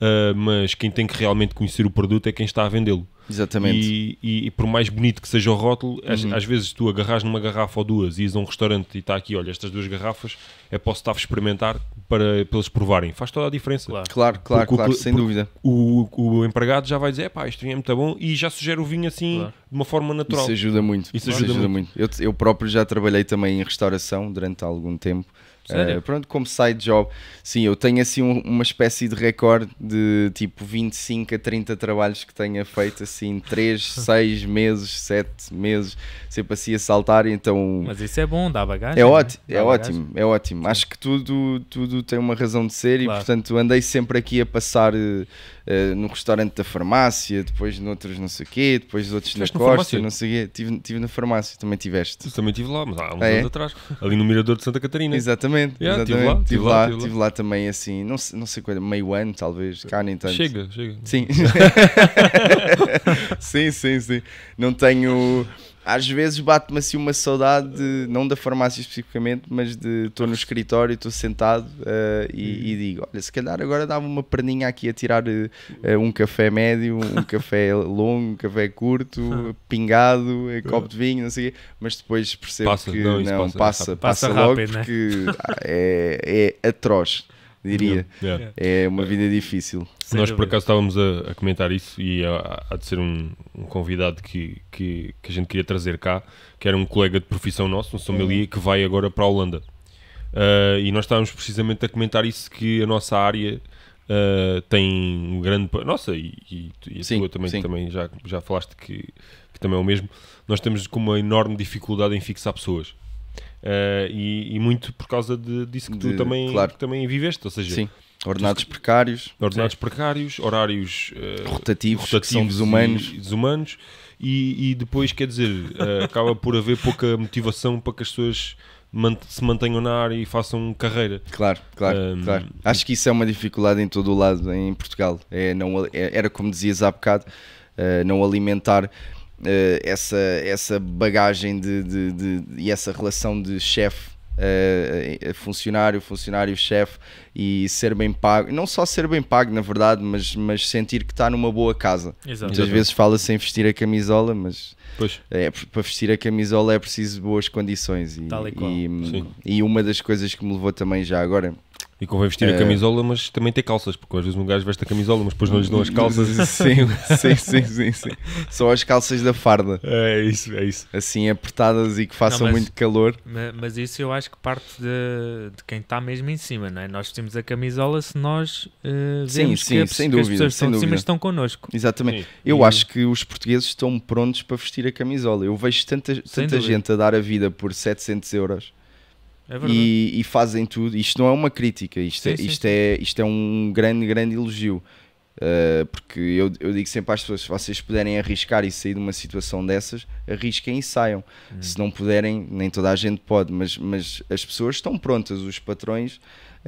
uh, mas quem tem que realmente conhecer o produto é quem está a vendê-lo. Exatamente. E, e, e, por mais bonito que seja o rótulo, uhum. às, às, vezes tu agarras numa garrafa ou duas e ias a um restaurante e está aqui, olha, estas duas garrafas, é posso estar a experimentar para, para eles provarem. Faz toda a diferença. Claro, claro, claro, claro sem dúvida. O, o, empregado já vai dizer, pá, isto vinho é muito bom e já sugere o vinho assim, claro. de uma forma natural. Isso ajuda muito. Isso, claro. ajuda, Isso ajuda muito. muito. Eu, eu próprio já trabalhei também em restauração durante algum tempo. Sério? É, pronto, como side job. Sim, eu tenho assim um, uma espécie de recorde de tipo 25 a 30 trabalhos que tenha feito assim 3, 6 *laughs* meses, 7 meses, sempre assim a saltar, então... Mas isso é bom, dá bagagem. É, né? ótimo, é bagagem. ótimo, é ótimo. Sim. Acho que tudo, tudo tem uma razão de ser claro. e portanto andei sempre aqui a passar uh, no restaurante da farmácia, depois noutros não sei o quê, depois outros na costa, farmácia? não sei o quê. Estive, estive na farmácia, também tiveste. também estive lá, mas há uns ah, é? anos atrás, ali no Mirador de Santa Catarina. Exatamente. Exatamente. Yeah, exatamente. Estive lá, lá, tive lá, tive lá, também assim, não, sei, não sei quando, é, meio ano talvez, cá nem tanto. Chega, chega. Sim. *laughs* sim, sim, sim. Não tenho às vezes bate-me assim uma saudade, de, não da farmácia especificamente, mas de estou no escritório, estou sentado uh, e, uhum. e, digo: olha, se calhar agora dava uma perninha aqui a tirar uh, um café médio, um *laughs* café longo, um café curto, pingado, um eh, copo de vinho, não sei mas depois percebo passa, que não, não passa, passa, passa, logo rápido, né? porque né? é, é atroz, diria. Yeah. Yeah. É uma vida difícil. Sem Nós, dúvida. por acaso, estávamos a, a comentar isso e há, de ser um, um convidado que, que, que, a gente queria trazer cá, que era um colega de profissão nosso, um sommelier, uhum. que vai agora para a Holanda. Uh, e nós estávamos precisamente a comentar isso, que a nossa área uh, tem um grande... Nossa, e, e, e a sim, tua também, também já, já falaste que, que também é o mesmo. Nós temos uma enorme dificuldade em fixar pessoas. Uh, e, e, muito por causa de, disso que de, tu também, claro. que também viveste, ou seja... Sim Ordenados precários. Ordenados precários, horários uh, rotativos, rotativos desumanos. E, desumanos e, e, depois, quer dizer, uh, *laughs* acaba por haver pouca motivação para que as pessoas man se mantenham na área e façam carreira. Claro, claro, um, claro. Acho que isso é uma dificuldade em todo o lado em Portugal. É, não, é, era como dizias há bocado, uh, não alimentar. essa, essa bagagem de, de, de, e essa relação de chefe é, é, é funcionário, funcionário, chefe e ser bem pago, não só ser bem pago na verdade, mas, mas sentir que está numa boa casa. Muitas vezes fala-se em vestir a camisola, mas é, para vestir a camisola é preciso boas condições e, e, e, e uma das coisas que me levou também já agora e convém vestir é. a camisola, mas também ter calças, porque às vezes um gajo veste a camisola, mas depois não lhes dão as *laughs* calças. sim, sim, sim, sim, sim. Só as calças da farda. É isso, é isso. Assim apertadas e que façam não, mas, muito calor. Mas isso eu acho que parte de, de quem está mesmo em cima, não é? Nós vestimos a camisola se nós uh, eh, sim, sim, que, sem que dúvida, as pessoas estão de cima estão connosco. Exatamente. Sim. Eu e... acho que os portugueses estão prontos para vestir a camisola. Eu vejo tanta, tanta gente a dar a vida por 700 euros é e, e, fazem tudo. Isto não é uma crítica, isto, é, sim, é, isto, sim. É, isto é um grande, grande elogio. Uh, porque eu, eu, digo sempre às pessoas: se vocês puderem arriscar e sair de uma situação dessas, arrisquem e saiam. Uhum. Se não puderem, nem toda a gente pode, mas, mas as pessoas estão prontas, os patrões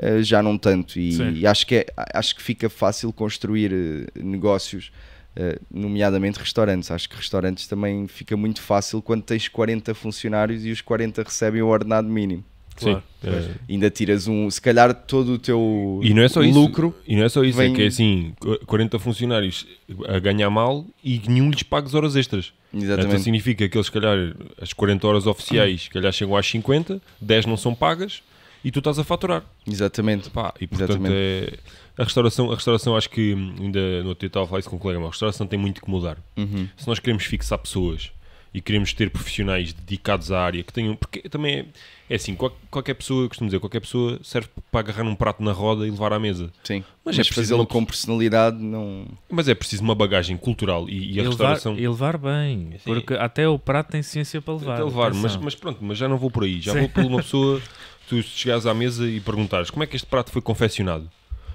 uh, já não tanto. E, e acho, que é, acho que fica fácil construir uh, negócios. Uh, nomeadamente restaurantes. Acho que restaurantes também fica muito fácil quando tens 40 funcionários e os 40 recebem o ordenado mínimo. Claro. Sim, é. Ainda tiras um, se calhar todo o teu e não é só lucro. Isso, e não é só isso, é vem... é que é assim: 40 funcionários a ganhar mal e nenhum lhes as horas extras. Exatamente. Então significa que eles, se calhar, as 40 horas oficiais, se calhar chegam às 50, 10 não são pagas e tu estás a faturar. Exatamente. Pá, e portanto Exatamente. É, a, restauração, a restauração, acho que hum, ainda no outro dia estava a falar isso com um colega, mas a restauração tem muito que mudar. Uhum. Se nós queremos fixar pessoas e queremos ter profissionais dedicados à área que tenham. Porque também é, é assim, qual, qualquer pessoa, costumo dizer, qualquer pessoa serve para agarrar um prato na roda e levar à mesa. Sim, mas, é mas é fazê-lo com personalidade não. Mas é preciso uma bagagem cultural e, e a restauração. E levar bem, Sim. porque até o prato tem ciência para levar. Até levar, mas, mas, pronto, mas já não vou por aí, já Sim. vou por uma *laughs* pessoa. Tu chegares à mesa e perguntares como é que este prato foi confeccionado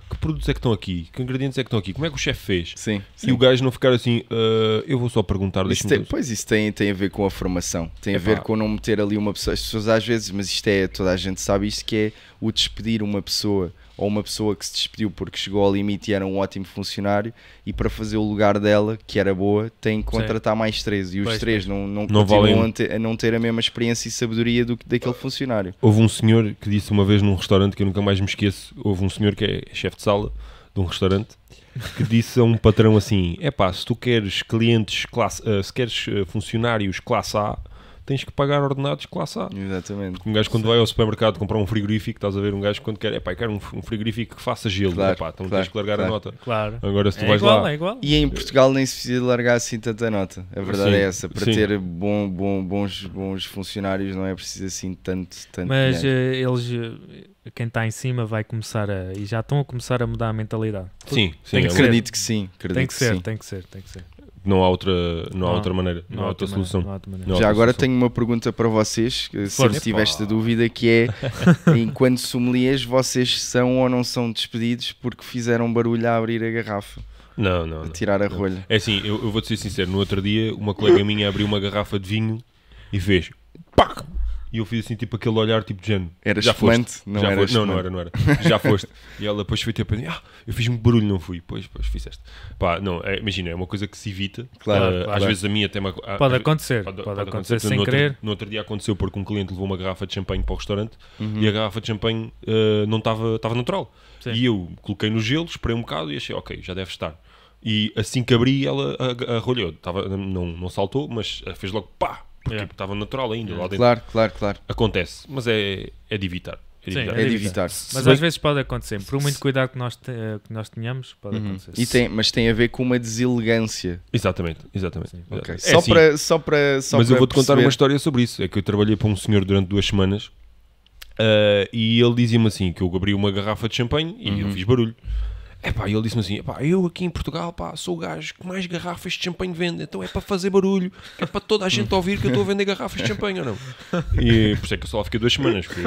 que produtos é que estão aqui? Que ingredientes é que estão aqui? Como é que o chefe fez? Sim, sim. E o gajo não ficar assim, uh, eu vou só perguntar, isso tem, Pois isso tem, tem a ver com a formação, tem a ver com não meter ali uma pessoa. As pessoas às vezes, mas isto é, toda a gente sabe isto, que é o despedir uma pessoa ou uma pessoa que se despediu porque chegou ao limite e era um ótimo funcionário e para fazer o lugar dela, que era boa, tem que contratar Sim. mais três e os pois três não, não, não continuam a, ter, a, não ter a mesma experiência e sabedoria do que daquele funcionário. Houve um senhor que disse uma vez num restaurante que eu nunca mais me esqueço, houve um senhor que é chefe de sala de um restaurante que disse a um patrão assim: é pá, se tu queres clientes, classe, uh, se queres eh, funcionários classe A, tens que pagar ordenados classe, A. Exatamente. Porque um gajo quando Sim. vai ao supermercado comprar um frigorífico, estás a ver um gajo quando quer, é pá, quero um frigorífico que faça gelo, claro, epá, então claro, tens que largar claro. a nota. Claro. Agora se tu é vais igual, lá. É igual. E em Portugal nem se precisa largar assim tanta nota. A verdade Sim. é essa. Para Sim. ter bom, bom, bons, bons funcionários não é preciso assim tanto, tanto Mas dinheiro. Eh, eles eh, quem está em cima vai começar a. e já estão a começar a mudar a mentalidade. Sim, sim. Tem que acredito ser. que sim. Acredito tem que, que ser, sim. tem que ser, tem que ser não há outra, não, não há outra maneira, não, não há outra, outra solução. Maneira, há outra Já outra agora solução. tenho uma pergunta para vocês, se Força. esta dúvida, que é *laughs* enquanto sommeliers vocês são ou não são despedidos porque fizeram barulho a abrir a garrafa? Não, não. A tirar a rolha. É assim, eu, eu vou-te ser sincero, no outro dia uma colega minha abriu uma garrafa de vinho e fez... Pá! E eu fiz assim, tipo, aquele olhar, tipo, de género. Era já Foste, não, já era não, não era, não era. Já foste. e ela depois foi tipo assim, ah, eu fiz um barulho, não fui. Pois, pois, fizeste. Pá, não, é, imagina, é uma coisa que se evita. Claro, uh, claro. Às vezes a mim até... Uma, a, ah, pode acontecer, pode, pode, acontecer, acontecer, sem no querer. Outro, no outro dia aconteceu porque um cliente levou uma garrafa de champanhe para o restaurante uhum. e a garrafa de champanhe uh, não estava natural. Sim. E eu coloquei no gelo, esperei um bocado e achei, ok, já deve estar. E assim que abri, ela arrolhou. Tava, não, não saltou, mas fez logo pá! porque estava é. tipo, natural ainda lá dentro. Claro, claro, claro. Acontece, mas é, é de evitar. É de Sim, evitar. É de é evitar. Mas às vezes pode acontecer, por muito cuidado que nós, te, que nós tenhamos, pode uhum. acontecer. E tem, mas tem a ver com uma deselegância. Exatamente, exatamente. okay. É só, assim. para, só para. Só mas para eu vou-te contar uma história sobre isso. É que eu trabalhei para um senhor durante duas semanas Uh, e ele dizia-me assim: que eu abri uma garrafa de champanhe e uhum. eu fiz barulho. É ele disse-me assim: epá, eu aqui em Portugal pá, sou o gajo que mais garrafas de champanhe vende, então é para fazer barulho, é para toda a gente ouvir que eu estou a vender garrafas de champanhe ou não. E por isso é que eu só fiquei duas semanas. *laughs*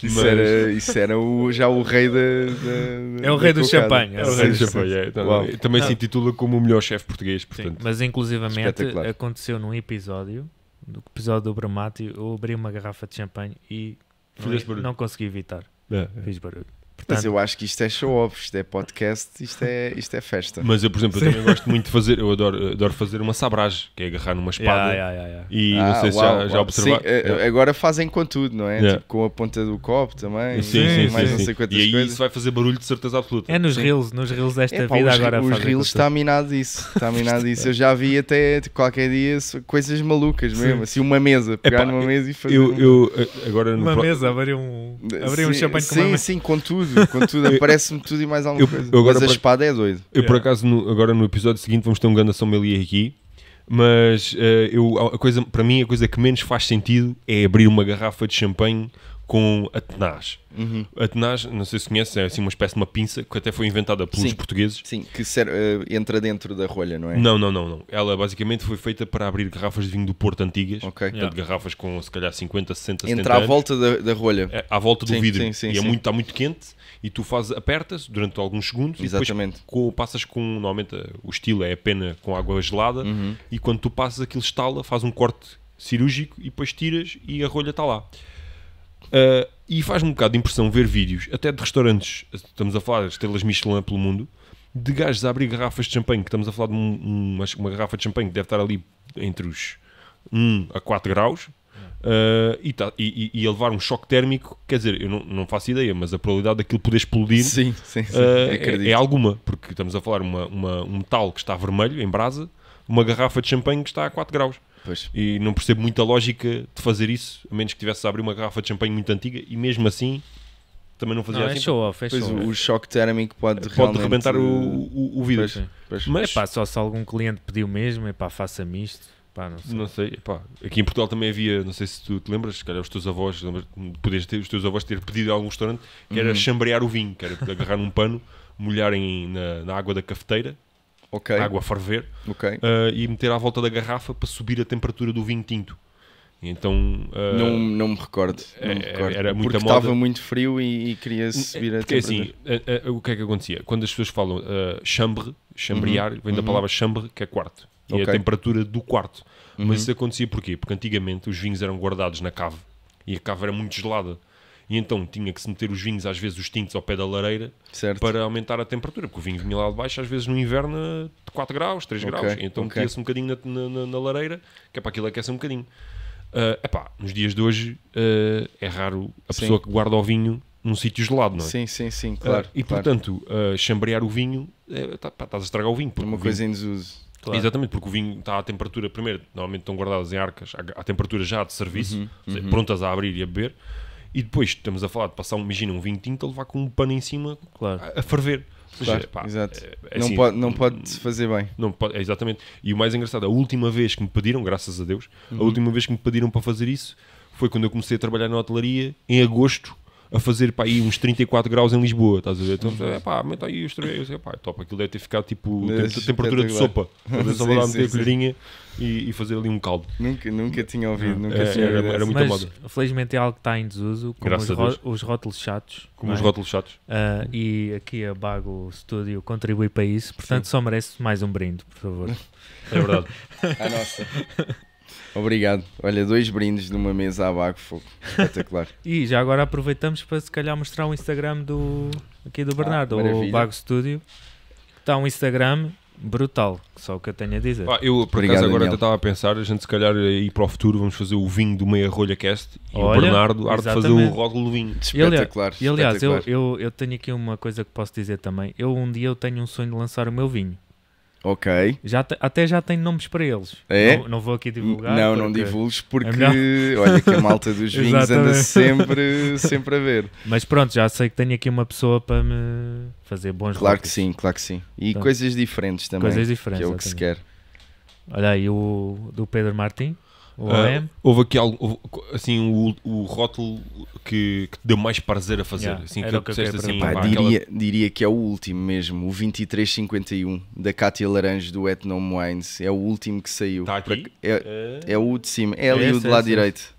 Isso, Mas... era, isso era o, já o rei da. É, é, é o rei do champanhe. É o rei do champanhe. É. também Não. se intitula como o melhor chefe português. Portanto, Sim, mas inclusivamente aconteceu num episódio, no episódio do Bramati, eu abri uma garrafa de champanhe e não, não consegui evitar. É, é. Fiz barulho. Mas eu tá. acho que isto é show-off, isto é podcast, isto é, isto é festa. Mas eu, por exemplo, eu também gosto muito de fazer, eu adoro, adoro fazer uma sabragem, que é agarrar numa espada. Yeah, yeah, yeah, e ah, não sei uau, se já, já observaram. É. Agora fazem com tudo, não é? Tipo, com a ponta do copo também. Sim, sim, mais sim, não sei quantas e aí coisas. isso vai fazer barulho de certeza absoluta. É nos sim. reels, nos reels desta é, pá, vida os, agora. Os reels está minado isso, está minado é. isso. Eu já vi até tipo, qualquer dia coisas malucas mesmo, sim. assim, uma mesa, pegar numa mesa e fazer. Eu, eu eh, agora uma pro... mesa, abrir um, abrir sim, um champanhe com sim, uma Sim, sim, com tudo com tipo, tudo, aparece-me tudo e mais alguma eu, coisa. Eu agora mas a espada é doido. Eu, por acaso, no, agora no episódio seguinte vamos ter um grande sommelier aqui, mas uh, eu, a coisa, para mim a coisa que menos faz sentido é abrir uma garrafa de champanhe com Atenaz. Uhum. Atenaz, não sei se conhece, é assim uma espécie de uma pinça que até foi inventada pelos sim, portugueses. Sim, que serve, uh, entra dentro da rolha, não é? Não, não, não, não. Ela basicamente foi feita para abrir garrafas de vinho do Porto antigas. Ok. Portanto, yeah. garrafas com se calhar 50, 60, entra 70 Entra à volta da, da rolha. É, à volta do sim, vidro. Sim, sim, e é muito, está muito quente e tu fazes, apertas durante alguns segundos Exatamente. e depois passas com, normalmente o estilo é a pena com água gelada uhum. e quando tu passas aquilo estala, faz um corte cirúrgico e depois tiras e a rolha está lá. Uh, e faz-me um bocado de impressão ver vídeos, até de restaurantes, estamos a falar de estrelas Michelin pelo mundo, de gajos a abrir garrafas de champanhe, que estamos a falar de um, uma, uma garrafa de champanhe que deve estar ali entre os 1 a 4 graus, Uh, e, tá, e, e, a levar um choque térmico, quer dizer, eu não, não faço ideia, mas a probabilidade daquilo poder explodir sim, sim, sim, uh, é, é, alguma, porque estamos a falar uma, uma, um metal que está vermelho em brasa, uma garrafa de champanhe que está a 4 graus. Pois. E não percebo muita lógica de fazer isso, a menos que tivesse a abrir uma garrafa de champanhe muito antiga e mesmo assim também não fazia não, assim. É show é pois o, choque térmico pode, pode realmente... rebentar o, o, o vidro. Pois, pois. Mas... Epá, só se algum cliente pediu mesmo, epá, faça-me isto. Pá, não sei. Não sei pá, aqui em Portugal também havia, não sei se tu te lembras, se calhar os teus avós, podias ter, os teus avós ter pedido a algum restaurante que era uhum. chambrear o vinho, que era *laughs* agarrar num pano, molharem na, na água da cafeteira, okay. água a ferver, okay. uh, e meter à volta da garrafa para subir a temperatura do vinho tinto. Então, uh, não, não me recordo. Não me é, recordo. Era muita porque moda. estava muito frio e, e queria subir porque, a assim, temperatura. assim, uh, o que é que acontecia? Quando as pessoas falam chambre, chambrear, uhum. vem da uhum. palavra chambre, que é quarto e okay. a temperatura do quarto. Uhum. Mas isso acontecia porquê? Porque antigamente os vinhos eram guardados na cave e a cave era muito gelada. E então tinha que se meter os vinhos, às vezes os tintos, ao pé da lareira certo. para aumentar a temperatura, porque o vinho vinha lá de baixo, às vezes no inverno, de 4 graus, 3 okay. graus. Então okay. metia-se um bocadinho na, na, na, lareira, que é para aquilo aquecer um bocadinho. Uh, epá, nos dias de hoje uh, é raro a Sim. pessoa que guarda o vinho num sítio gelado, não é? Sim, sim, sim, claro. Uh, e claro. portanto, uh, chambrear o vinho, é, tá, pá, estás a estragar o vinho. Porque é uma coisa vinho, em desuso. Claro. Exatamente, porque o vinho está à temperatura, primeiro, normalmente estão guardados em arcas, à, temperatura já de serviço, uhum, seja, uhum. prontas a abrir e a beber, e depois estamos a falar de passar, um, imagina, um vinho tinto, levar com um pano em cima claro. a, ferver. Claro, pá, exato. É, é assim, não, pode, não hum, pode se fazer bem. Não pode, é exatamente. E o mais engraçado, a última vez que me pediram, graças a Deus, uhum. a última vez que me pediram para fazer isso foi quando eu comecei a trabalhar na hotelaria, em agosto a fazer para aí uns 34 graus em Lisboa, estás a ver? Então, é uhum. pá, mete aí os 3 graus, pá, top, aquilo deve ter ficado tipo tem, temperatura de sopa, fazer *laughs* só lá meter a colherinha e, e, fazer ali um caldo. Nunca, nunca tinha ouvido, nunca é, tinha ouvido. Era, era muito moda. Felizmente é algo que está em desuso, como os, os, rótulos chatos. Como é? os rótulos chatos. Uh, e aqui a Bago Studio contribui para isso, portanto Sim. só merece mais um brinde, por favor. É verdade. *laughs* a nossa. Obrigado. Olha, dois brindes numa mesa a bago fogo. Espetacular. *laughs* e já agora aproveitamos para se calhar mostrar o Instagram do aqui do ah, Bernardo, ah, o Bago Studio. Está um Instagram brutal, só o que eu tenho a dizer. Ah, eu por acaso agora eu estava a pensar, a gente se calhar aí para o futuro vamos fazer o vinho do Meia Rolha Cast e Olha, o Bernardo arte de fazer o rótulo do vinho. Espetacular. E aliás, espetacular. Eu, eu, eu tenho aqui uma coisa que posso dizer também. Eu um dia eu tenho um sonho de lançar o meu vinho. Ok. Já te, até já tem nomes para eles. É? Não, não vou aqui divulgar. Não, não divulgues é porque é *laughs* olha que a malta dos vinhos anda sempre, *laughs* sempre a ver. Mas pronto, já sei que tenho aqui uma pessoa para me fazer bons Claro que sim, claro que sim. E então, coisas diferentes também. Coisas diferentes. Que é o que se quer. Olha aí o do Pedro Martins. OM. Uh, ah, é? houve aqui algo, houve, assim, o, o rótulo que, que te deu mais prazer a fazer. Yeah, assim, que, que assim, Pá, pá diria, diria, que é o último mesmo, o 2351 da Cátia Laranja do Ethnome Wines. É o último que saiu. Tá aqui? É, é, é, o de cima, é, é ali esse, o do lado direito.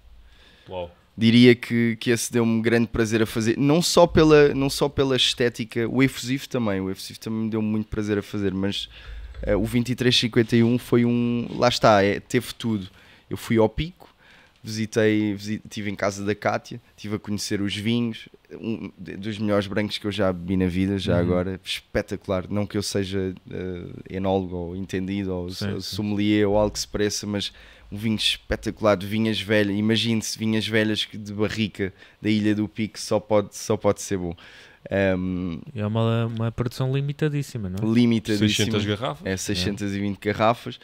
Uau diria que, que esse deu-me grande prazer a fazer, não só, pela, não só pela estética, o efusivo também, o efusivo também me deu muito prazer a fazer, mas uh, o 2351 foi um, lá está, é, teve tudo eu fui ao Pico, visitei, visit, estive em casa da Cátia, estive a conhecer os vinhos, um dos melhores brancos que eu já bebi na vida, já uhum. agora, espetacular. Não que eu seja uh, enólogo ou entendido ou sim, sommelier sim. ou algo que se pareça, mas um vinho espetacular de vinhas velhas. Imagine-se vinhas velhas de barrica da Ilha do Pico, só pode, só pode ser bom. Um, é uma, uma produção limitadíssima, não é? Limitadíssima. 600 garrafas. É, 620 é. garrafas.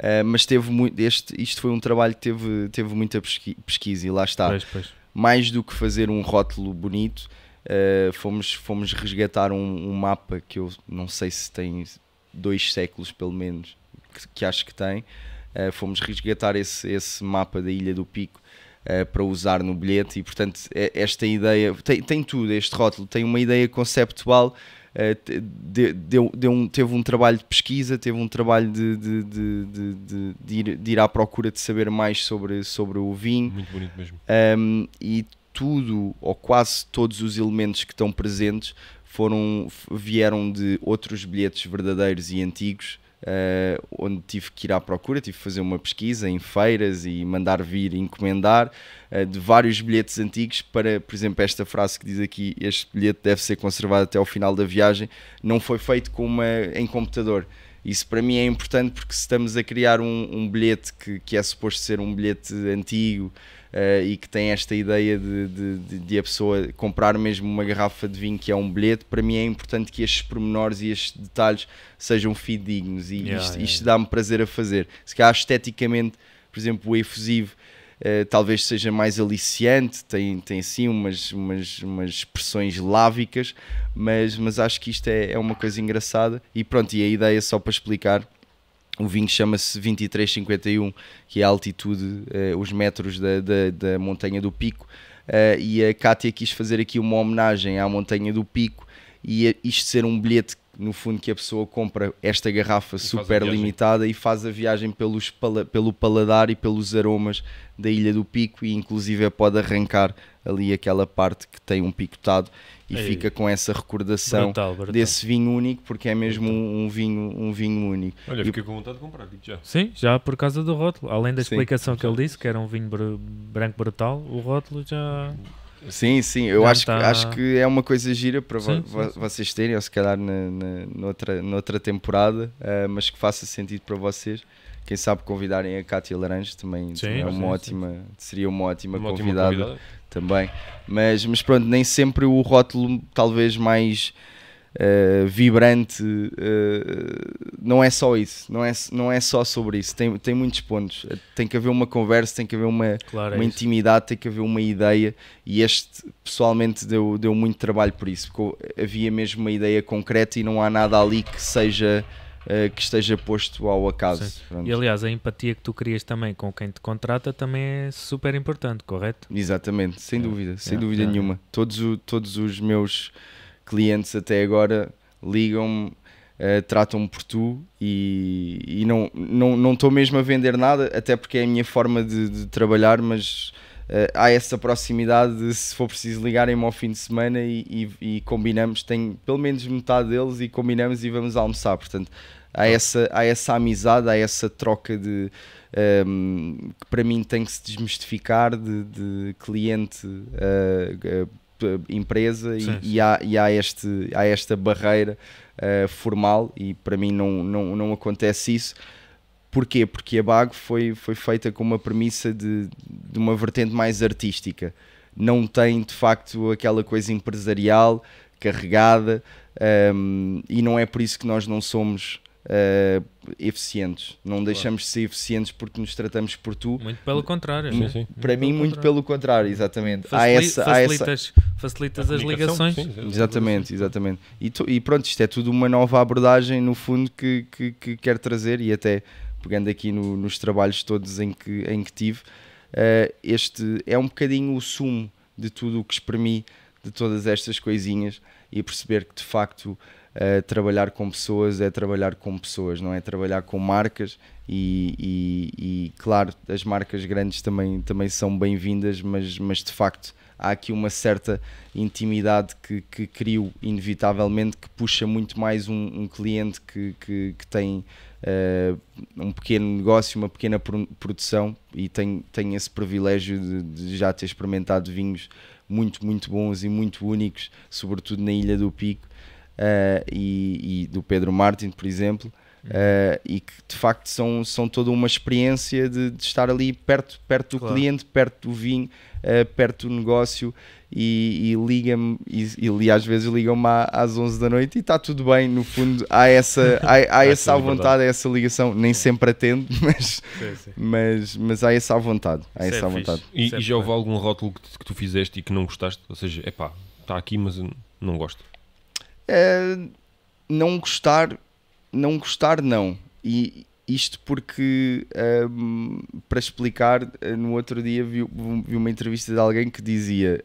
Uh, mas teve muito, este, isto foi um trabalho que teve, teve muita pesquisa e lá está. Pois, pois. Mais do que fazer um rótulo bonito, uh, fomos, fomos resgatar um, um, mapa que eu não sei se tem dois séculos pelo menos, que, que acho que tem. Uh, fomos resgatar esse, esse mapa da Ilha do Pico eh, para usar no bilhete, e portanto, é, esta ideia tem, tem tudo. Este rótulo tem uma ideia conceptual. Uh, deu, deu um, teve um trabalho de pesquisa, teve um trabalho de, de, de, ir, de, ir, à procura de saber mais sobre, sobre o vinho. Muito bonito mesmo. Um, e tudo, ou quase todos os elementos que estão presentes, foram, vieram de outros bilhetes verdadeiros e antigos Uh, onde tive que ir à procura, tive que fazer uma pesquisa em feiras e mandar vir, encomendar uh, de vários bilhetes antigos para, por exemplo, esta frase que diz aqui: este bilhete deve ser conservado até ao final da viagem, não foi feito com uma, em computador. Isso para mim é importante porque se estamos a criar um, um bilhete que, que é suposto ser um bilhete antigo, uh, e que tem esta ideia de, de, de, de, a pessoa comprar mesmo uma garrafa de vinho que é um bilhete, para mim é importante que estes pormenores e estes detalhes sejam fidedignos e yeah, isto, yeah, dá-me prazer a fazer. Se calhar esteticamente, por exemplo, o efusivo. Uh, talvez seja mais aliciante, tem, tem sim umas, umas, umas expressões lávicas, mas, mas acho que isto é, é uma coisa engraçada. E pronto, e a ideia, só para explicar, o vinho chama-se 2351, que é a altitude, uh, os metros da, da, da, Montanha do Pico. Uh, e a Kátia quis fazer aqui uma homenagem à Montanha do Pico e a, isto ser um bilhete, no fundo, que a pessoa compra esta garrafa e super limitada e faz a viagem pelos pala pelo paladar e pelos aromas da Ilha do Pico e, inclusive, pode arrancar ali aquela parte que tem um picotado e Ei, é fica com essa recordação brutal, brutal. desse vinho único, porque é mesmo um, um, vinho, um vinho único. Olha, e... fiquei com vontade de comprar, já. Sim, já por causa do rótulo. Além da explicação sim. que ele disse, que era um vinho br branco brutal, o rótulo já. Sim, sim, eu acho, tá... que, acho que é uma coisa gira para sim, vocês terem, ou se calhar na, na, noutra, noutra temporada, uh, mas que faça sentido para vocês. Quem sabe convidarem a Cátia Laranja também, sim, é uma sim, ótima, sim. seria uma ótima uma convidada, ótima convidada também. Mas, mas pronto, nem sempre o rótulo talvez mais Uh, vibrante, uh, não é só isso, não é, não é só sobre isso, tem, tem muitos pontos. Tem que haver uma conversa, tem que haver uma, claro, é uma é intimidade, tem que haver uma ideia, e este pessoalmente deu, deu muito trabalho por isso, porque havia mesmo uma ideia concreta e não há nada ali que seja eh, que esteja posto ao acaso. E aliás, a empatia que tu crias também com quem te contrata também é super importante, correto? Exatamente, sem é, dúvida, é, sem é. dúvida nenhuma. Todos, o, todos os meus clientes até agora ligam-me Uh, tratam-me por tu e, e não estou não, não mesmo a vender nada, até porque é a minha forma de, de trabalhar, mas uh, há essa proximidade de, se for preciso ligarem-me ao fim de semana e, e, e, combinamos, tenho pelo menos metade deles e combinamos e vamos almoçar, portanto há essa, há essa amizade, há essa troca de um, ehm, que para mim tem que se desmistificar de, de cliente uh, uh, empresa sim, sim. E, e, há, e há, este, há esta barreira uh, formal e para mim não, não, não acontece isso Porquê? Porque a Bago foi, foi feita com uma premissa de, de uma vertente mais artística. Não tem, de facto, aquela coisa empresarial carregada um, e não é por isso que nós não somos Uh, eficientes. Não claro. deixamos de ser eficientes porque nos tratamos por tu. Muito pelo contrário. Sim, sim. Para muito mim, pelo muito contrário. pelo contrário, exatamente. Facili essa, facilitas, essa... facilitas as ligações. Sim, exatamente, exatamente. E, tu, e, pronto, isto é tudo uma nova abordagem, no fundo, que, que, que quero trazer e até pegando aqui no, nos trabalhos todos em que, em que tive, uh, este é um bocadinho o sumo de tudo o que espremi de todas estas coisinhas e perceber que de facto uh, trabalhar com pessoas é trabalhar com pessoas, não é trabalhar com marcas e, e, e claro, as marcas grandes também, também são bem-vindas, mas, mas de facto há aqui uma certa intimidade que, que crio inevitavelmente que puxa muito mais um, um cliente que, que, que tem uh, um pequeno negócio, uma pequena produção e tenho, tenho esse privilégio de, de, já ter experimentado vinhos muito, muito bons e muito únicos, sobretudo na Ilha do Pico uh, e, e, do Pedro Martin, por exemplo. Uh, e que de facto são, são toda uma experiência de, de estar ali perto, perto do claro. cliente, perto do vinho, uh, perto do negócio e, e liga-me, e, e, às vezes ligam-me às 11 da noite e está tudo bem, no fundo há essa, *laughs* há, há essa à vontade, há essa ligação, nem sempre atendo, *laughs* mas, sim, sim. mas, mas há essa à vontade, há essa é à vontade. E, é e, já houve algum rótulo que, que, tu fizeste e que não gostaste? Ou seja, é pá, está aqui mas não gosto. Eh, não gostar não gostar, não. E isto porque, um, para explicar, eh, no outro dia vi, vi, uma entrevista de alguém que dizia.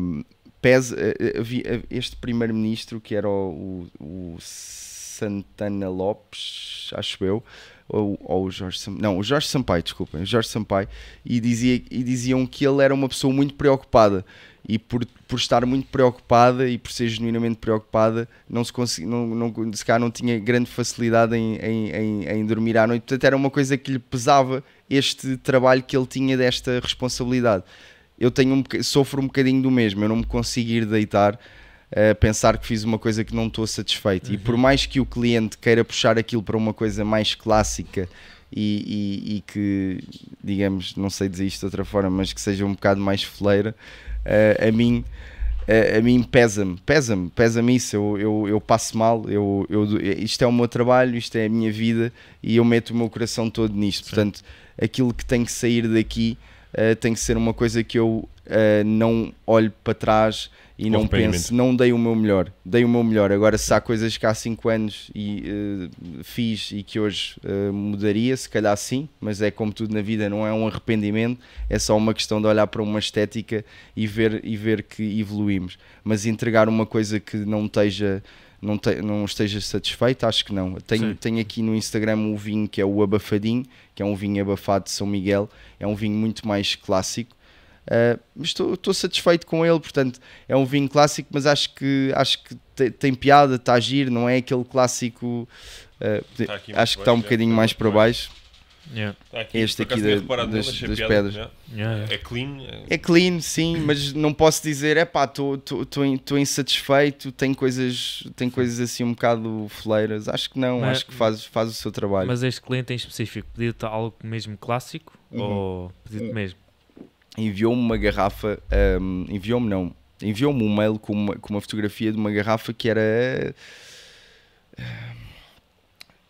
Um, pese, eh, eh, este primeiro-ministro, que era o, o, o, Santana Lopes, acho eu, ou, ou o Jorge Sampaio, não, o Jorge Sampaio, desculpem, o Jorge Sampaio, e, dizia, e diziam que ele era uma pessoa muito preocupada e por, por estar muito preocupada e por ser genuinamente preocupada, não se consegui, não, não, se calhar não tinha grande facilidade em, em, em, em, dormir à noite, portanto era uma coisa que lhe pesava este trabalho que ele tinha desta responsabilidade. Eu tenho um, sofro um bocadinho do mesmo, eu não me consigo ir deitar a eh, pensar que fiz uma coisa que não estou satisfeito. Uhum. E por uhum. mais que o cliente queira puxar aquilo para uma coisa mais clássica e, e, e que, digamos, não sei dizer isto de outra forma, mas que seja um bocado mais fileira uh, é, a é mim a, é, a mim pesa-me, pesa-me, pesa-me isso. Eu, eu, eu, passo mal, eu, eu, isto é o meu trabalho, isto é a minha vida e eu meto o meu coração todo nisto. Sim. Portanto, aquilo que tem que sair daqui uh, tem que ser uma coisa que eu uh, não olho para trás e não penso, não dei o meu melhor, dei o meu melhor. Agora, se há coisas que há 5 anos e, uh, fiz e que hoje uh, mudaria, se calhar sim, mas é como tudo na vida, não é um arrependimento, é só uma questão de olhar para uma estética e ver, e ver que evoluímos. Mas entregar uma coisa que não esteja. Não, te, não, esteja satisfeito, acho que não. Tenho, tenho aqui no Instagram um vinho que é o Abafadinho, que é um vinho abafado de São Miguel, é um vinho muito mais clássico, ah, mas estou satisfeito com ele, portanto, é um vinho clássico, mas acho que, acho que tem piada, está a agir, não é aquele clássico. Uh, acho baixo, que está um bocadinho tá mais para baixo. Yeah. Tá este aqui da, das, das pedras yeah. Yeah, é clean, é-, é... clean, sim, mas não posso dizer é pá, estou insatisfeito. Tem coisas, tem coisas assim um bocado foleiras Acho que não, mas, acho que faz, faz o seu trabalho. Mas este cliente em específico pediu-te algo mesmo clássico uhum. ou pediu-te uhum. mesmo? enviou-me uma garrafa, um, enviou-me não, enviou-me um mail com uma, com uma fotografia de uma garrafa que era. Hum,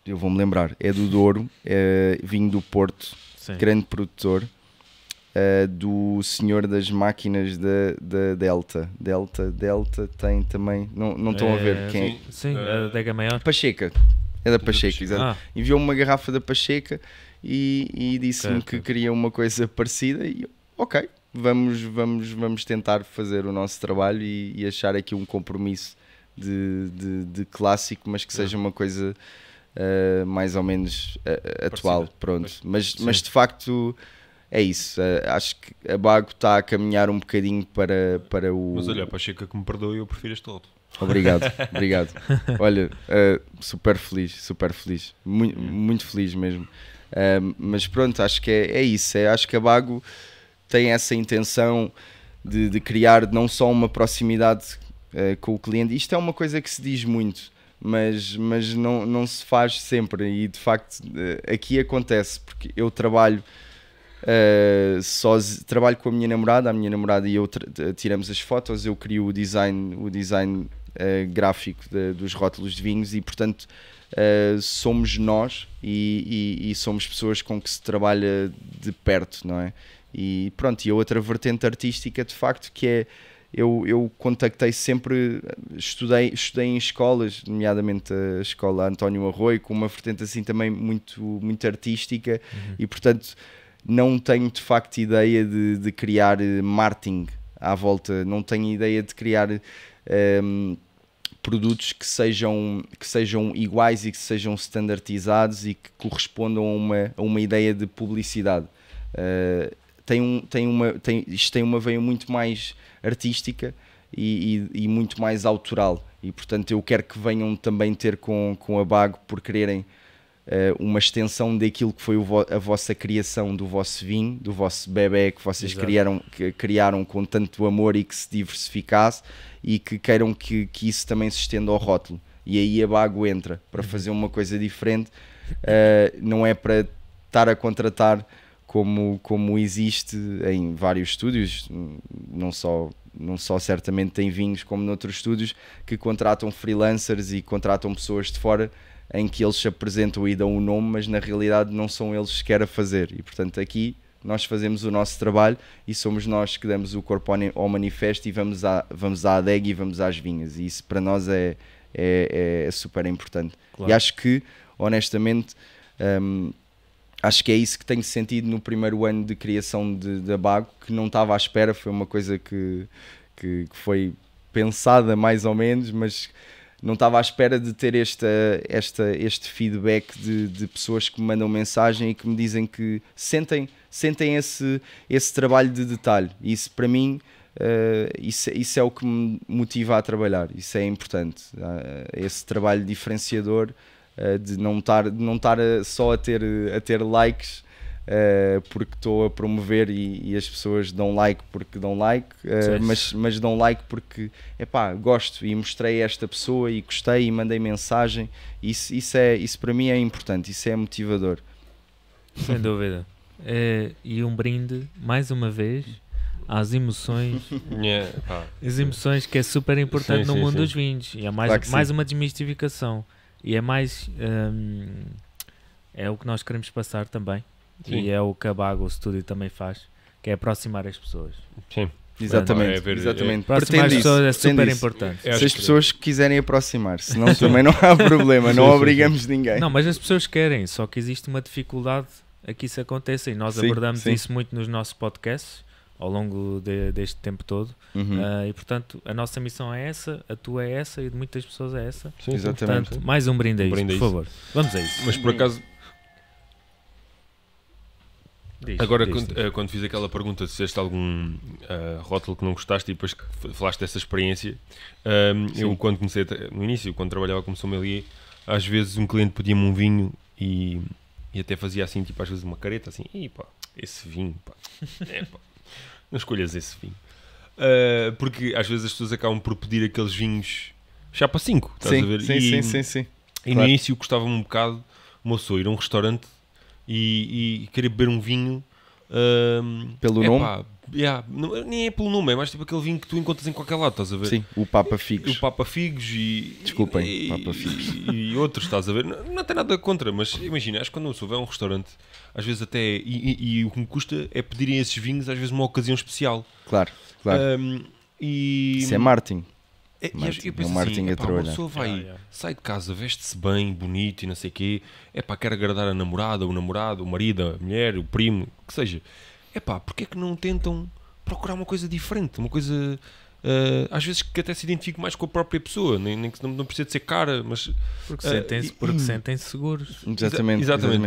eu vou-me lembrar, é do Douro, é, vinho do Porto, Sim. grande produtor, é, do senhor das máquinas da, da Delta. Delta, Delta tem também, não, não estão é, a ver eh, quem é. Sim, a eh, Dega Maior. Pacheca, é da Pacheca, Pacheca. exato. Ah. Enviou-me uma garrafa da Pacheca e, e disse-me que queria uma coisa *laughs* parecida e eu, ok, vamos, vamos, vamos tentar fazer o nosso trabalho e, e achar aqui um compromisso de, de, de clássico, mas que seja uma coisa uh, mais ou menos uh, atual. Pronto, mas, mas de facto é isso. acho que a Bago está a caminhar um bocadinho para, para o. Mas olha, para a Chica que me perdoe, eu prefiro este outro. Obrigado, *laughs* obrigado. Olha, uh, super feliz, super feliz. Muito, muito feliz mesmo. Uh, mas pronto, acho que é, é isso. É, acho que a Bago tem essa intenção de, de criar não só uma proximidade uh, com o cliente. Isto é uma coisa que se diz muito, mas, mas não, não se faz sempre. E de facto, uh, aqui acontece, porque eu trabalho. Uh, trabalho com a minha namorada, a minha namorada e eu tiramos as fotos, eu crio o design, o design uh, gráfico de, dos rótulos de vinhos e portanto uh, somos nós e, e, e, somos pessoas com que se trabalha de perto, não é? E pronto, e a outra vertente artística de facto que é eu, eu contactei sempre, estudei, estudei em escolas, nomeadamente a escola António Arroio, com uma vertente assim também muito, muito artística uhum. e portanto não tenho de facto ideia de, de criar eh, marketing à volta, não tenho ideia de criar um, ehm, produtos que sejam, que sejam iguais e que sejam standardizados e que correspondam a uma, a uma ideia de publicidade. Uh, tem um, tem uma, tem, isto tem uma veia muito mais artística e, e, e, muito mais autoral. E portanto eu quero que venham também ter com, com a Bago por quererem uh, uma extensão daquilo que foi vo a vossa criação do vosso vinho, do vosso bebê que vocês criaram, que criaram com tanto amor e que se diversificasse e que queiram que, que isso também se estenda ao rótulo. E aí a Bago entra para uhum. fazer uma coisa diferente, uh, não é para estar a contratar como, como existe em vários estúdios, não só, não só certamente em vinhos, como noutros estúdios, que contratam freelancers e contratam pessoas de fora em que eles se apresentam e dão o nome, mas na realidade não são eles sequer a fazer. E portanto aqui nós fazemos o nosso trabalho e somos nós que damos o corpo ao manifesto e vamos à, vamos à adega e vamos às vinhas. E isso para nós é, é, é super importante. Claro. E acho que, honestamente, um, acho que é isso que tenho sentido no primeiro ano de criação da Bago, que não estava à espera, foi uma coisa que, que, que, foi pensada mais ou menos, mas não estava à espera de ter esta, esta, este feedback de, de pessoas que me mandam mensagem e que me dizem que sentem, sentem esse, esse trabalho de detalhe. Isso para mim. Uh, isso, isso é o que me motiva a trabalhar, isso é importante. Uh, esse trabalho diferenciador eh, de não estar não estar eh, só a ter, eh, a ter likes. Uh, porque estou a promover e, e, as pessoas dão like porque dão like, uh, mas, mas dão like porque pá gosto e mostrei esta pessoa e gostei e mandei mensagem. Isso, isso, é, isso para mim é importante, isso é motivador. Sem *laughs* dúvida. É, e um brinde, mais uma vez, às emoções. *laughs* As emoções que é super importante sim, no sim, mundo sim. dos vinhos. E é mais, claro mais uma desmistificação. E é mais. Um, é o que nós queremos passar também. Sim. E é o que a Bago Studio também faz, que é aproximar as pessoas. Sim. É exatamente, é ver, exatamente. É, aproximar as pessoas é super isso. importante. Se as pessoas quiserem aproximar, senão *laughs* também não há problema, não sim, obrigamos ninguém. Não, mas as pessoas querem, só que existe uma dificuldade a que isso aconteça e nós abordamos isso muito nos nossos podcasts ao longo de, deste tempo todo. Uhum. Uh, e portanto, a nossa missão é essa, a tua é essa e de muitas pessoas é essa. Sim, exatamente. Portanto, mais um brinde a isso, por favor. Vamos a isso. Mas por acaso. Diz, Agora, diz, quando, diz. Ah, quando, fiz aquela pergunta se este algum uh, rótulo que não gostaste e depois falaste dessa experiência, um, eu quando comecei, no início, quando trabalhava como sommelier, às vezes um cliente pedia-me um vinho e, e até fazia assim, tipo, às vezes uma careta, assim, e pá, esse vinho, pá, é, pá não escolhas esse vinho. Uh, porque às vezes as pessoas acabam por pedir aqueles vinhos chapa 5, estás sim, a ver? Sim, e, sim, sim, sim. E claro. no início custava-me um bocado, moço ir a um restaurante e, e, querer beber um vinho. Uh, Pelo epá, nome? yeah, não, nem é pelo nome, é mais tipo aquele vinho que tu encontras em qualquer lado, estás a ver? Sim, o Papa Figos. O Papa Figos e. Desculpem, e, Papa Figos. E, e outros, estás a ver? Não, não tem nada contra, mas imagina, acho que quando uma pessoa vai a um restaurante, às vezes até. E, e, e, o que me custa é pedirem esses vinhos, às vezes, uma ocasião especial. Claro, claro. Um, e... Isso é Martin. É, Martin, eu é penso é assim, uma pessoa vai, ah, yeah. sai de casa, veste-se bem, bonito e não sei o quê, é para quer agradar a namorada, o namorado, o marido, a mulher, o primo, que seja epá, porque é que não tentam procurar uma coisa diferente, uma coisa uh, às vezes que até se identifique mais com a própria pessoa, nem, nem que não, não precisa de ser cara, mas porque eh, sentem-se porque sentem -se seguros. Exatamente, Exa exatamente.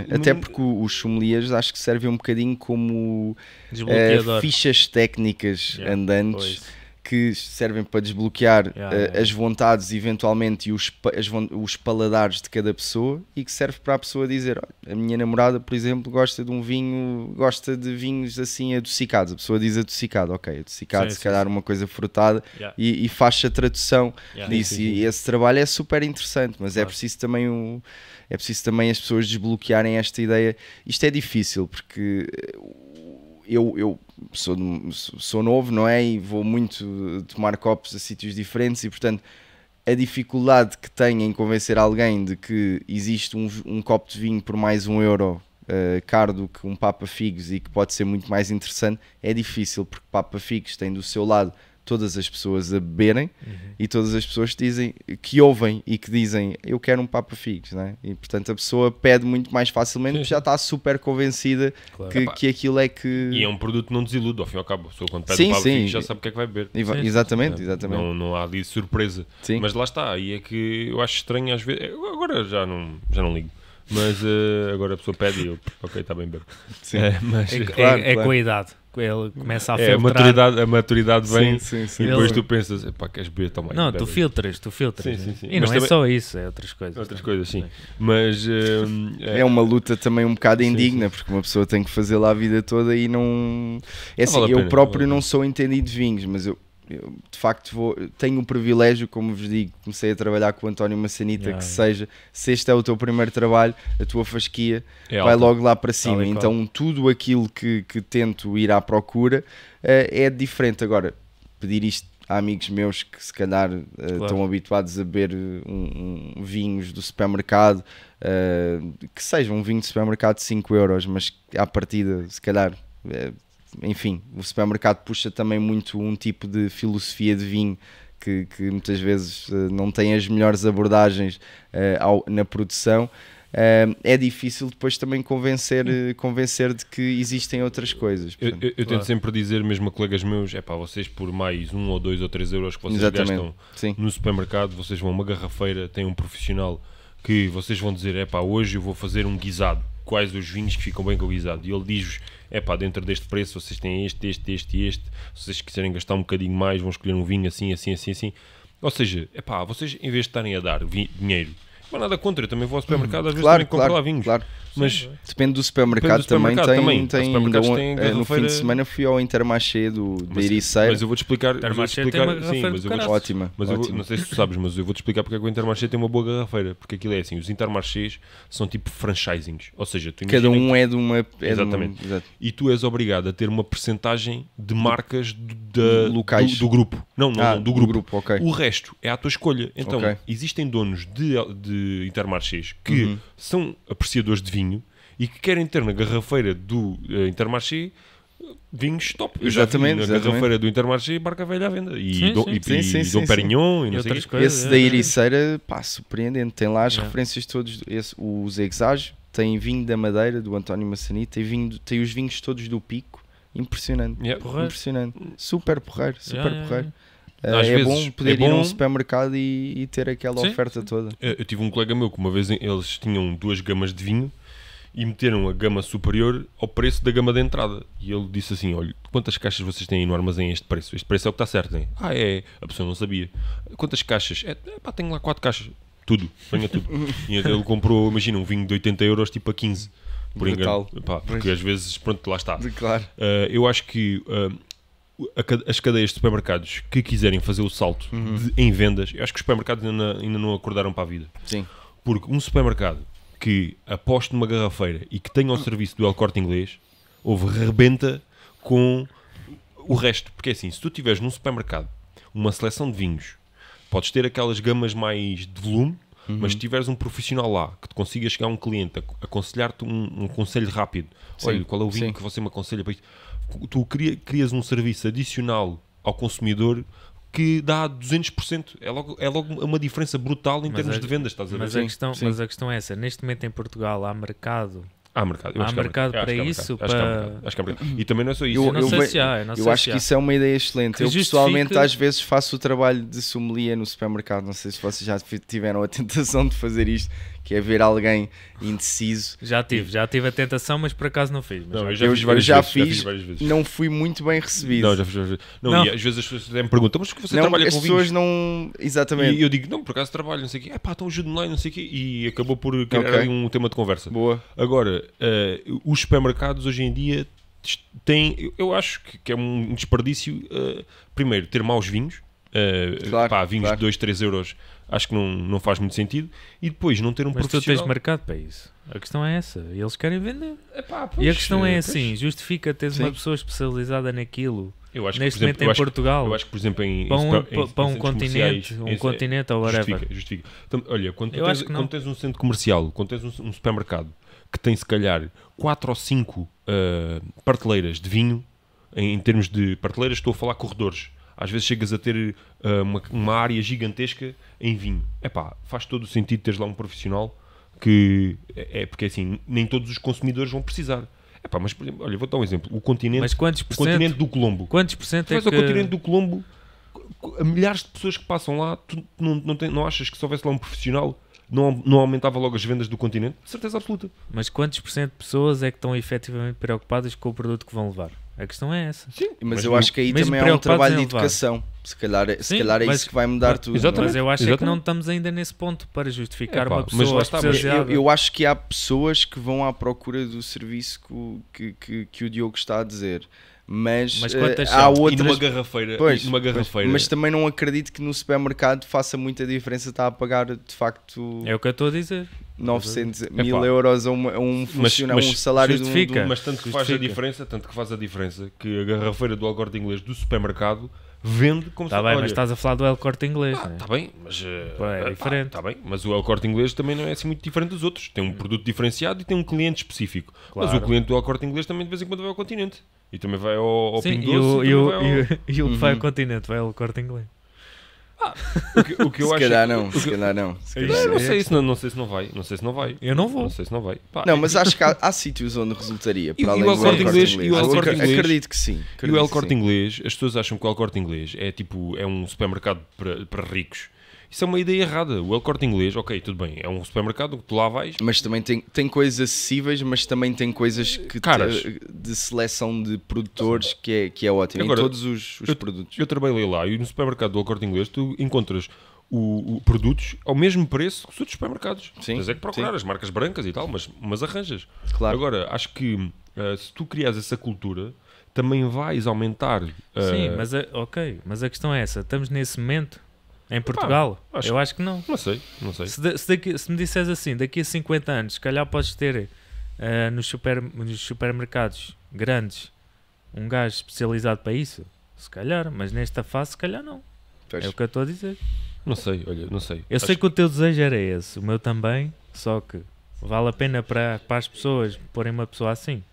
exatamente. Até porque os sommeliers acho que servem um bocadinho como uh, fichas técnicas yeah, andantes. Pois que servem para desbloquear yeah, uh, yeah. as vontades eventualmente e os, os paladares de cada pessoa e que serve para a pessoa dizer a minha namorada por exemplo gosta de um vinho gosta de vinhos assim adocicados a pessoa diz adocicado ok adocicado sim, se sim, calhar sim. uma coisa frutada yeah. e, e faz a tradução disso e esse trabalho é super interessante mas é claro. é preciso também um, é preciso também as pessoas desbloquearem esta ideia isto é difícil porque eu, eu sou, sou novo, não é? E vou muito tomar copos a sítios diferentes e, portanto, a dificuldade que tenho em convencer alguém de que existe um, um copo de vinho por mais um euro uh, caro do que um Papa Figos e que pode ser muito mais interessante é difícil, porque Papa Figos tem do seu lado todas as pessoas a beberem uhum. e todas as pessoas que dizem que ouvem e que dizem eu quero um Papa Fix, né? E portanto a pessoa pede muito mais facilmente porque já está super convencida claro. que, que aquilo é que. E é um produto que não desilude, ao fim e ao cabo. A pessoa quando pede sim, o Papa sim. já sabe o que é que vai beber. sim, exatamente, exatamente. Não, não há ali surpresa. Sim. Mas lá está, e é que eu acho estranho às vezes. Agora já não, já não ligo. Mas uh, agora a pessoa pede e eu, ok, está bem, bebo. Sim. É, mas... é, claro, é, é claro. com a idade ele começa a é, filtrar. A maturidade, a maturidade vem sim, sim, sim. e depois ele... tu pensas, pá, queres beber também. Não, tu filtras, tu filtras. Sim, é. sim, E mas não é também... é só isso, é outras coisas. Outras também. coisas, sim. Mas... é... é... uma luta também um bocado indigna, porque uma pessoa tem que fazer lá a vida toda e não... É assim, vale eu próprio não sou entendido de vinhos, mas eu eu, de facto vou, tenho um privilégio, como vos digo, comecei a trabalhar com o António Massanita, yeah, que yeah. seja, se este é o teu primeiro trabalho, a tua fasquia é vai logo lá para cima. então tudo aquilo que, que tento ir à procura uh, é diferente. Agora, pedir isto a amigos meus que se calhar uh, claro. estão habituados a beber um, um vinhos do supermercado, uh, que seja um vinho de supermercado de 5 euros, mas à partida, se calhar enfim, o supermercado puxa também muito um tipo de filosofia de vinho que, que muitas vezes eh, não tem as melhores abordagens eh, ao, na produção. Uh, é difícil depois também convencer, convencer de que existem outras coisas. Eu, eu, eu, tento claro. sempre dizer, mesmo a colegas meus, é pá, vocês por mais um ou dois ou três euros que vocês Exatamente. gastam Sim. no supermercado, vocês vão a uma garrafeira, tem um profissional que vocês vão dizer, é pá, hoje eu vou fazer um guisado. Quais os vinhos que ficam bem com o guisado? E ele diz-vos é pá, dentro deste preço vocês têm este, este, este e este, se vocês quiserem gastar um bocadinho mais vão escolher um vinho assim, assim, assim, assim. Ou seja, é pá, vocês em vez de estarem a dar dinheiro mas nada contra, eu também vou ao supermercado, às vezes claro, também compro claro, lá vinhos. Claro. Mas Sim, depende do supermercado, depende do supermercado também. Tem, também. tem, tem no fim de semana fui ao Intermarché do mas, Ericeira. Mas eu vou te explicar. Intermarché tem uma garrafeira sim, mas eu vou ótima. Mas ótima. Eu vou, não sei se tu sabes, mas eu vou te explicar porque é que o Intermarché tem uma boa garrafeira. Porque aquilo é assim: os Intermarchés são tipo franchisings. Ou seja, tu cada um que, é de uma. É exatamente. De uma, e tu és obrigado a ter uma percentagem de marcas do, Locais. Do, do, grupo. Não, não, ah, não do grupo. Do grupo okay. O resto é à tua escolha. Então, okay. existem donos de, de Intermarchés que uhum. são apreciadores de vinho e que querem ter na garrafeira do uh, eh, Intermarché vinhos top. Eu exatamente, já vi na garrafeira do Intermarché barca velha à venda. E, do, sim. e, e, Dom Perignon e, outras coisas. Esse é, da Iriceira, pá, surpreendente. Tem lá as é. referências todas. O os tem vinho da Madeira, do António Massani, tem, vinho, tem os vinhos todos do Pico. Impressionante. Yeah. Impressionante. Super porreiro, super yeah, porreiro. Yeah, às eh, é vezes, bom poder é bom... ir a um supermercado e, e ter aquela Sim. oferta toda. Eu tive um colega meu que uma vez eles tinham duas gamas de vinho e meteram a gama superior ao preço da gama de entrada. E ele disse assim: Olha, quantas caixas vocês têm no armazém a este preço? Este preço é o que está certo, hein? Ah, é, a pessoa não sabia. Quantas caixas? É, é pá, tenho lá quatro caixas. Tudo, venha tudo. *laughs* e ele comprou, imagina, um vinho de 80 euros tipo a 15. Por engano, pá, porque às vezes, pronto, lá está. Claro. Uh, eu acho que eh, as cadeias de supermercados que quiserem fazer o salto uhum. de, em vendas, eu acho que os supermercados ainda, ainda, não acordaram para a vida. Sim. Porque um supermercado que aposte numa garrafeira e que tenha ao serviço do El Corte Inglês, houve rebenta com o resto. Porque é assim, se tu tiveres num supermercado uma seleção de vinhos, podes ter aquelas gamas mais de volume, uhum. mas se tiveres um profissional lá que te consiga chegar a um cliente, aconselhar-te um, um, conselho rápido, Sim. olha, qual é o vinho Sim. que você me aconselha para isto? tu crias um serviço adicional ao consumidor que dá 200%. É logo, é logo uma diferença brutal em mas termos a, de vendas, estás a ver? Mas a, questão, mas a questão é essa: neste momento em Portugal há mercado Há mercado. Há mercado, mercado para isso? Acho que há mercado. E também não é só isso. Eu, eu, eu, há, eu, eu acho que isso é uma ideia excelente. Que eu pessoalmente às vezes faço o trabalho de sommelier no supermercado. Não sei se vocês já tiveram a tentação de fazer isto, que é ver alguém indeciso. Já tive, já tive a tentação, mas por acaso não fiz. Não, já, eu, já, eu já, fiz, já, fiz, não fui muito bem recebido. Não, já fiz, já não, não. às vezes as pessoas até me perguntam, mas você não, trabalha com as pessoas vinhos? não, exatamente. E eu digo, não, por acaso trabalho, não sei o quê. É pá, então ajude-me lá não sei o quê. E acabou por criar okay. um tema de conversa. Boa. Agora, uh, os supermercados hoje em dia têm eu acho que, é um desperdício, uh, primeiro, ter maus vinhos, uh, claro, pá, vinhos claro. de 2, 3 euros acho que não, não faz muito sentido. E depois não ter um Mas profissional... tu tens mercado para isso. A questão é essa. Eles querem vender. Epá, pois, e a questão é eh, assim, pois. assim: justifica teres uma pessoa especializada naquilo. Eu acho Neste exemplo, momento em Portugal. eu acho que, por exemplo, em, para um, em, para um continente, um é, continente ou whatever. Justifica, justifica. Então, olha, quando tens, quando tens, um centro comercial, quando tens um, um, supermercado que tem se calhar 4 ou 5 uh, eh, prateleiras de vinho, em, em termos de prateleiras, estou a falar corredores às vezes chegas a ter uh, uma, uma, área gigantesca em vinho. É pá, faz todo o sentido teres lá um profissional que é, é porque é assim, nem todos os consumidores vão precisar. É pá, mas por exemplo, olha, vou dar um exemplo: o continente, mas quantos o continente do Colombo. Quantos por cento é que... o continente do Colombo, a milhares de pessoas que passam lá, tu não, não, tem, não achas que se houvesse lá um profissional não, não aumentava logo as vendas do continente? certeza absoluta. Mas quantos por cento de pessoas é que estão efetivamente preocupadas com o produto que vão levar? A questão é essa. Sim, mas, mas eu acho que aí também há um trabalho de educação. Se calhar, é- Sim, se calhar é mas, isso que vai mudar mas, tudo. É? Exatamente. Mas eu acho é que não estamos ainda nesse ponto para justificar é, pá, uma pessoa. Mas, mas está, eu, eu, acho que há pessoas que vão à procura do serviço que, que, que, que o Diogo está a dizer. Mas, mas eh, há outras... E numa garrafeira. Pois, numa garrafeira. Mas, mas, também não acredito que no supermercado faça muita diferença estar a pagar de facto. É o que eu estou a dizer. 900 uhum. mil euros a, a um funcionário, mas, mas um salário justifica. de um, do... Mas tanto que justifica. faz a diferença, tanto que faz a diferença que a garrafeira do Alcorte Inglês do supermercado vende como tá se Está bem, olha. mas estás a falar do El Corte Inglês. Está ah, né? bem, mas. Uh, é ah, diferente. Tá bem, mas o El Corte Inglês também não é assim muito diferente dos outros. Tem um produto diferenciado e tem um cliente específico. Claro. Mas o cliente do El Corte Inglês também de vez em quando vai ao continente. E também vai ao, ao Pingo Doce. E o, ao... *laughs* e, o, e o que vai ao continente vai ao Corte Inglês o que, o que eu se acho. Calhar é não, se calhar é. não, não. sei se não, vai. Não sei se não vai. Eu não vou. Não sei se não vai. Pá, não, é mas tipo- acho que há, há sítios onde resultaria. Para e, além e o L-Corte inglês, Acredito que sim. Acredito e o L-Corte inglês, as pessoas acham que o L-Corte inglês é tipo. É um supermercado para, para ricos. Isso é uma ideia errada. O El Corte Inglês, ok, tudo bem, é um supermercado que tu lá vais. Mas também tem, tem coisas acessíveis, mas também tem coisas eh, que Caras. Te, de seleção de produtores que é, que é ótimo. Agora, em todos os, os eu, produtos. Eu trabalhei lá e no supermercado do El Corte Inglês tu encontras o, o, produtos ao mesmo preço que os outros supermercados. Sim, Mas é que procurar sim. as marcas brancas e tal, mas, mas arranjas. Claro. Agora, acho que uh, se tu crias essa cultura, também vais aumentar. Uh... Sim, mas a, é, ok, mas a questão é essa: estamos nesse momento em Portugal? acho, eu acho que não. Não sei, não sei. Se, de, se, daqui, se me disseres assim, daqui a 50 anos, se calhar podes ter uh, nos, super, nos supermercados grandes um gajo especializado para isso, se calhar, mas nesta fase, se calhar não. Fecha. É o que eu estou a dizer. Não sei, olha, não sei. Eu acho... sei que o teu desejo era esse, o meu também, só que vale a pena para, para as pessoas porem uma pessoa assim.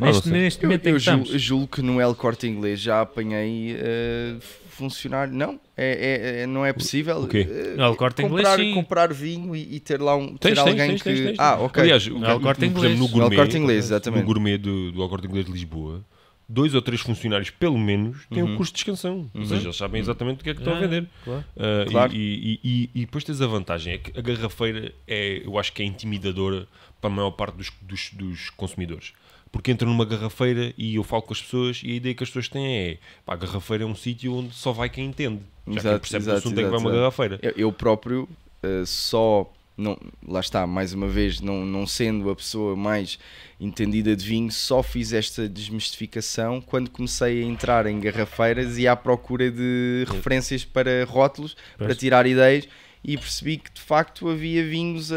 neste, neste momento eu, eu, julgo, eu, julgo, que no El Corte Inglês já apanhei uh, funcionário. Não, é, é, é não é possível. Okay. Uh, eh, no comprar, inglês, sim. comprar vinho e, e ter lá um, ter tens, alguém tens, que. Tens, ah, ok. Aliás, o, no é Alcor inglês. No gourmet, Alcorte inglês, exatamente. No gourmet do, do Alcor inglês de Lisboa, dois ou três funcionários, pelo menos, têm uhum. um curso de descansão. Uhum. Ou seja, eles sabem exatamente o que é que estão a ah, vender. Claro. Uh, claro. E, e, e, e, depois tens a vantagem, é que a garrafeira é, eu acho que é intimidadora para a maior parte dos, dos, dos consumidores porque entro numa garrafeira e eu falo com as pessoas e a ideia que as pessoas têm é pá, a garrafeira é um sítio onde só vai quem entende. Já exato, quem percebe exato, o assunto exato, é que vai exato. uma garrafeira. Eu, eu próprio uh, só não, lá está, mais uma vez, não, não sendo a pessoa mais entendida de vinho, só fiz esta desmistificação quando comecei a entrar em garrafeiras e à procura de referências para rótulos, para tirar ideias e percebi que de facto havia vinhos a.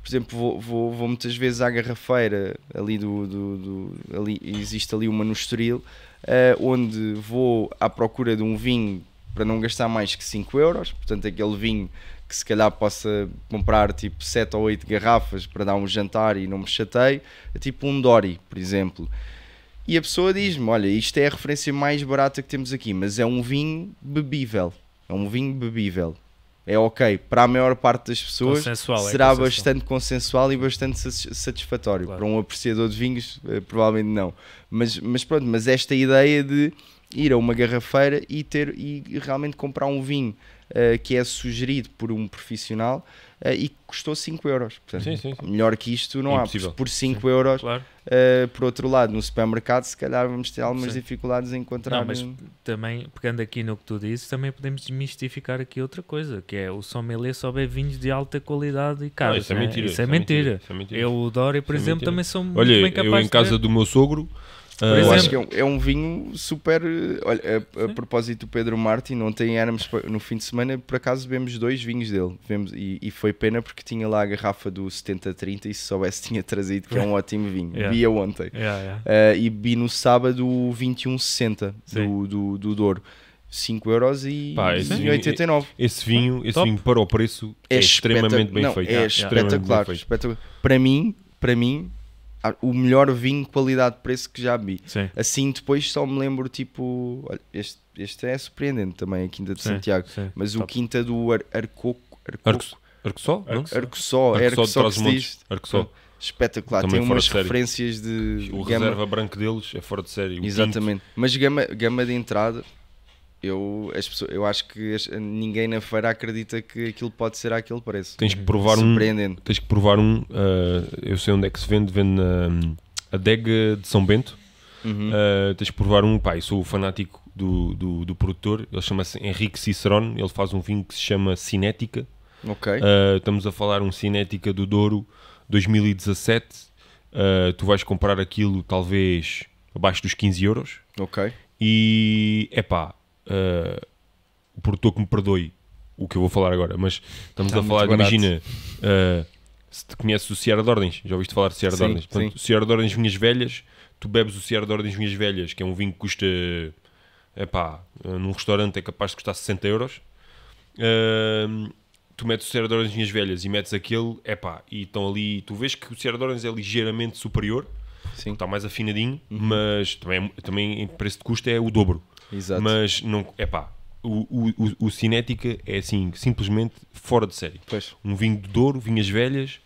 Por exemplo, vou, vou, vou muitas vezes à garrafeira, ali do. do, do ali, existe ali uma no Estoril, uh, onde vou à procura de um vinho para não gastar mais que 5 euros, portanto, aquele vinho que se calhar possa comprar tipo 7 ou 8 garrafas para dar um jantar e não me chatei, é tipo um Dory, por exemplo. E a pessoa diz-me: Olha, isto é a referência mais barata que temos aqui, mas é um vinho bebível. É um vinho bebível é ok para a maior parte das pessoas consensual, é será é consensual. bastante consensual e bastante satisfatório claro. para um apreciador de vinhos eh, provavelmente não mas, mas pronto mas esta ideia de ir a uma garrafeira e ter e realmente comprar um vinho uh, que é sugerido por um profissional uh, e custou 5 euros. Portanto, sim, sim, sim. Melhor que isto não há. Por 5 euros, claro. uh, por outro lado, no supermercado, se calhar vamos ter algumas dificuldades em encontrar. Não, mas um... também, pegando aqui no que tu dizes, também podemos desmistificar aqui outra coisa, que é o sommelier só bebe vinhos de alta qualidade e caros. Não, isso, é né? mentira, isso, é, é mentira. Isso é mentira. Eu, o Dória, por isso é exemplo, também são Olha, muito bem capaz Eu, em casa de... do meu sogro. Por ah, eu acho que é um, é um vinho super. Eh, olha, a, a propósito do Pedro Martin, ontem éramos no fim de semana, por acaso bebemos dois vinhos dele. Vemos, e, e, foi pena porque tinha lá a garrafa do 70-30 e se soubesse tinha trazido, que é um *laughs* ótimo vinho. Yeah. Bia ontem. Yeah, yeah. Uh, e bi no sábado o 21 do, do, do Douro. 5 euros e Pá, esse 89. Vinho, esse vinho, esse vinho para o preço é, é extremamente bem Não, feito. É espetacular, espetacular. Para mim, para mim, o melhor vinho qualidade-preço que já vi. Sim. Assim, depois só me lembro, tipo, olha, este, este é surpreendente também, a Quinta de sim, Santiago, sim, mas top. o Quinta do Ar Arcoco. Arcoco. Arcossó? Arcossó, é que se hum, Espetacular, também tem umas referências de. O gama. reserva branco deles é fora de série. Exatamente, mas gama, gama de entrada, eu, as pessoas, eu acho que as, ninguém na feira acredita que aquilo pode ser àquele preço. Tens que provar um. Tens que provar um. Uh, eu sei onde é que se vende, vende na adega de São Bento. Uhum. Uh, tens que provar um. Pai, sou fanático do, do, do produtor. Ele chama-se Henrique Cicerone. Ele faz um vinho que se chama Cinética. Ok. Uh, estamos a falar um Cinética do Douro 2017. tu vais comprar aquilo talvez abaixo dos 15 euros. Ok. E é pá, uh, ah, o produtor que me perdoe o que eu vou falar agora, mas estamos Está a falar, barato. imagina, uh, se te conheces o Sierra de Ordens, já ouviste falar de Sierra sim, de Ordens? Portanto, de Ordens Vinhas Velhas, tu bebes o Sierra de Ordens Vinhas Velhas, que é um vinho que custa, epá, num restaurante é capaz de custar 60 euros. Uh, tu metes o Sierra de Ordens Vinhas Velhas e metes aquele, epá, e estão ali, tu vês que o Sierra de Ordens é ligeiramente superior, Sim. está mais afinadinho, uhum. mas também, também em preço de custo é o dobro. Exato. Mas não, é pá, o, o, o, Cinética é assim, simplesmente fora de série. Pois. Um vinho de Douro, vinhas velhas.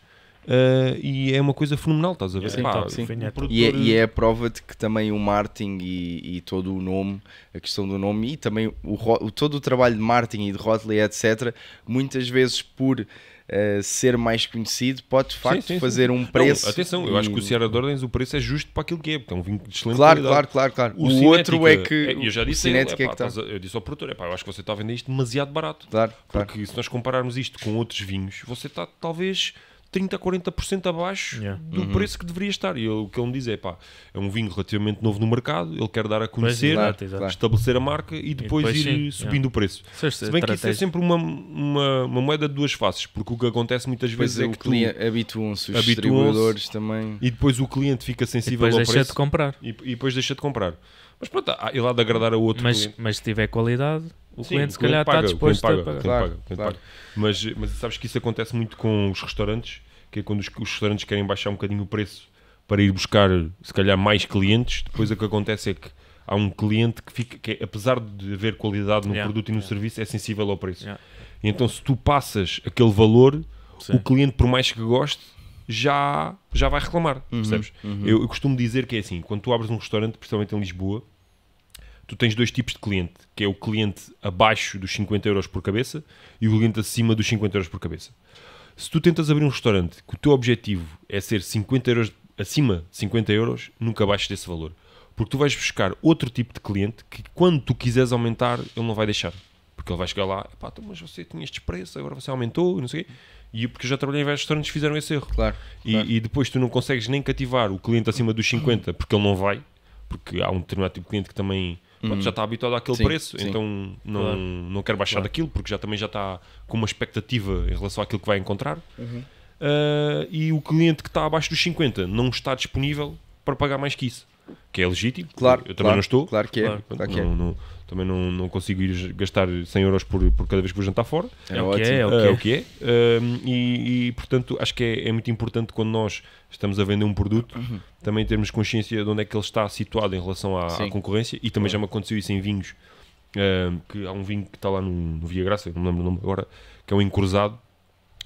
Uh, e é uma coisa fenomenal, estás a ver? Sim, Pá, sim. É e, é, e, é, a prova de que também o marketing e, e, todo o nome, a questão do nome e também o, o, todo o trabalho de marketing e de Rotley, etc., muitas vezes por eh, ser mais conhecido, pode de facto sim, sim, fazer sim. um preço. Não, atenção, eu acho que o Sierra de Ordens o preço é justo para aquilo que é, porque é um vinho de excelente claro, qualidade. Claro, claro, claro. O, o outro é que. É, eu já disse, o é, pá, é que tá. eu disse ao produtor: é pá, eu acho que você está a vender isto demasiado barato. Claro, porque claro. se nós compararmos isto com outros vinhos, você está talvez 30, 40% abaixo yeah. do uhum. preço que deveria estar. E o que ele me diz é, pá, é um vinho relativamente novo no mercado, ele quer dar a conhecer, exato, exato. estabelecer a marca e depois, e depois ir sim, subindo yeah. o preço. Se, é se bem que isso é sempre uma, uma, uma, moeda de duas faces, porque o que acontece muitas pois vezes é, é que tu habituam-se os habituam distribuidores também. E depois o cliente fica sensível ao preço. E depois deixa de comprar. E, e depois deixa de comprar. Mas pronto, ele há de agradar a outro mas, cliente. Mas se tiver qualidade, o Sim, cliente se calhar paga, está disposto paga, a pagar. Claro, paga, claro. paga. Mas, mas sabes que isso acontece muito com os restaurantes, que é quando os, os, restaurantes querem baixar um bocadinho o preço para ir buscar, se calhar, mais clientes, depois o que acontece é que há um cliente que fica, que é, apesar de haver qualidade no yeah, produto e no yeah. serviço, é sensível ao preço. Yeah. então se tu passas aquele valor, Sim. o cliente, por mais que goste, já, já vai reclamar, uhum, percebes? Uhum. Eu, eu costumo dizer que é assim, quando tu abres um restaurante, principalmente em Lisboa, tu tens dois tipos de cliente, que é o cliente abaixo dos 50 euros por cabeça e o cliente acima dos 50 euros por cabeça. Se tu tentas abrir um restaurante que o teu objetivo é ser 50 euros acima de 50 euros, nunca abaixo desse valor. Porque tu vais buscar outro tipo de cliente que quando tu quiseres aumentar, ele não vai deixar. Porque ele vai chegar lá, pá, então, mas você tinha este preço, agora você aumentou, não sei o quê. E porque eu já trabalhei em vários restaurantes fizeram esse erro. Claro, e, claro. e depois tu não consegues nem cativar o cliente acima dos 50 porque ele não vai. Porque há um determinado tipo de cliente que também Pronto, hum. já está habituado àquele sim, preço, sim. então não, claro. não quero baixar claro. daquilo, porque já também já está com uma expectativa em relação àquilo que vai encontrar. Uhum. Uh, e o cliente que está abaixo dos 50 não está disponível para pagar mais que isso. Que é legítimo, claro, eu também claro, não estou. Claro que é. Claro, que é. Não, não, também não, não consigo ir gastar 100 euros por, por cada vez que vou jantar fora. É, é, o, que é, é o que é. é. Um, é. e, e, portanto, acho que é, é muito importante quando nós estamos a vender um produto, uhum. também termos consciência de onde é que ele está situado em relação à, à concorrência. E também já me aconteceu isso em vinhos. Um, que há um vinho que está lá no, no Via Graça, não me lembro o nome agora, que é um encruzado.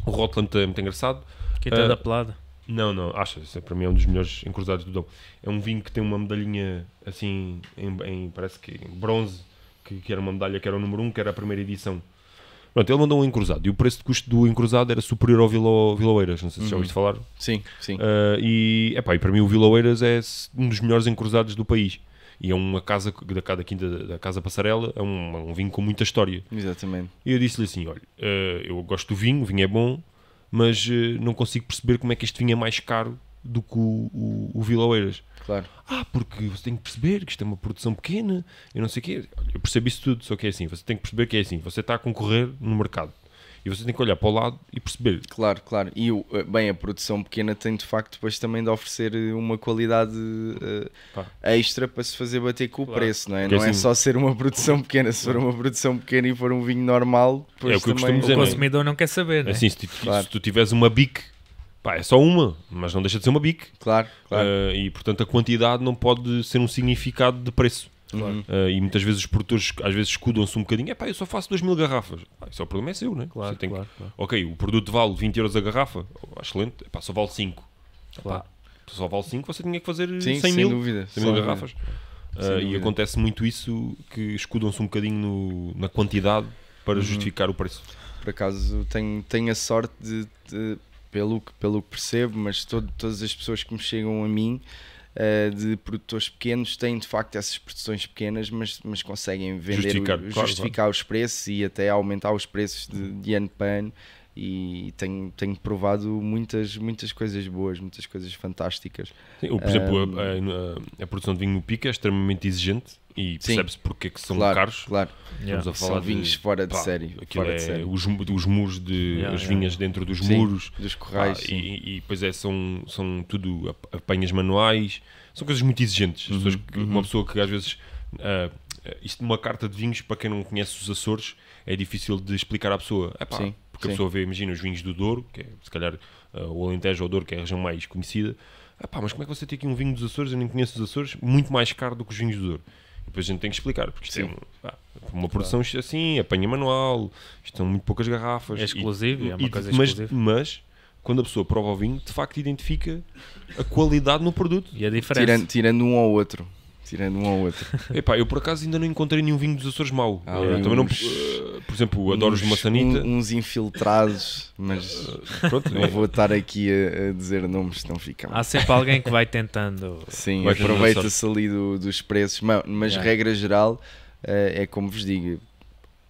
O Rotland é muito engraçado. Que é uh, da pelada. Não, não, acha, que é, para mim é um dos melhores encruzados do Dom. É um vinho que tem uma medalhinha assim, em, em parece que em bronze, que, que, era uma medalha que era o número 1, um, que era a primeira edição. Pronto, ele mandou um encruzado e o preço de custo do encruzado era superior ao Vila, Viloeiras, não sei se uhum. já ouviste falar. Sim, sim. Uh, e, epá, e para mim o Viloeiras é um dos melhores encruzados do país. E é uma casa, da, da quinta da Casa Passarela, é um, um vinho com muita história. Exatamente. E eu disse-lhe assim, olha, uh, eu gosto do vinho, o vinho é bom, mas uh, não consigo perceber como é que este vinho é mais caro do que o, o, o Claro. Ah, porque você tem que perceber que isto é uma produção pequena, eu não sei o quê. Eu percebo isso tudo, só que é assim. Você tem que perceber que é assim. Você está a concorrer no mercado. E você tem que olhar para o lado e perceber. Claro, claro. E, eh, bem, a produção pequena tem de facto depois também de oferecer eh, uma qualidade uh, extra para se fazer bater com claro. o preço, não é? Porque não é assim, é só ser uma produção pequena. Se for uma produção pequena e for um vinho normal, é o, que também... dizer, o é? consumidor não, quer saber, não é? é assim, se, tu, claro. tu tiveres uma bique Pá, é só uma, mas não deixa de ser uma BIC. Claro, claro. Uh, e portanto a quantidade não pode ser um significado de preço. Claro. Uh, e muitas vezes os produtores às vezes escudam-se um bocadinho. É pá, eu só faço 2 mil garrafas. isso é o problema é seu, né? Claro, Você tem claro, que... claro. Ok, o produto vale 20 euros a garrafa. Oh, excelente. É pá, só vale 5. É, claro. só vale 5, você tinha que fazer Sim, 100 mil, dúvida, 100 mil garrafas. Uh, e acontece muito isso que escudam-se um bocadinho no, na quantidade para uhum. justificar o preço. Por acaso tenho, tenho a sorte de, de pelo que, pelo que percebo, mas todo, todas as pessoas que me chegam a mim uh, de produtores pequenos têm de facto essas produções pequenas, mas, mas conseguem vender, justificar, o, justificar claro. os preços e até aumentar os preços de, de ano para ano. E tenho, tenho provado muitas, muitas coisas boas, muitas coisas fantásticas. Sim, por um, exemplo, a, a, a, produção de vinho no Pica é extremamente exigente e percebes porque é que são claro, caros. Claro, yeah. Estamos a falar são vinhos fora de pá, série. Fora é de série. Os, os muros, de, yeah, as yeah. vinhas dentro dos sim, muros. Dos corrais. Pá, e, e pois é, são, são tudo apanhas manuais. São coisas muito exigentes. Uhum, pessoas, uhum. Uma uhum. pessoa que às vezes... Uh, isto numa uma carta de vinhos, para quem não conhece os Açores, é difícil de explicar à pessoa. É sim, porque sim. a pessoa vê, imagina, os vinhos do Douro, que é se calhar uh, o Alentejo ou o Douro, que é a região mais conhecida. É pá, mas como é que você tem aqui um vinho dos Açores? Eu nem conheço os Açores, muito mais caro do que os vinhos do Douro depois a gente tem que explicar, porque isto é Sim. é pá, uma produção é assim, apanha manual, isto são muito poucas garrafas. É exclusivo, é uma coisa mas, exclusiva. mas quando a pessoa prova o vinho, de facto identifica a qualidade no produto. E a diferença. Tirando, tirando um ao outro. Tirando um ao outro. *laughs* Epá, eu por acaso ainda não encontrei nenhum vinho dos Açores mau. Ah, também uns, não. Eh, por exemplo, adoro os de maçanita. Um, uns infiltrados, mas eh, Pronto, não *laughs* é. vou estar aqui a, a dizer nomes, não fica mal. Há sempre alguém que vai tentando. *laughs* Sim, aproveita-se ali do, dos preços, mas, regra geral eh, é como vos digo: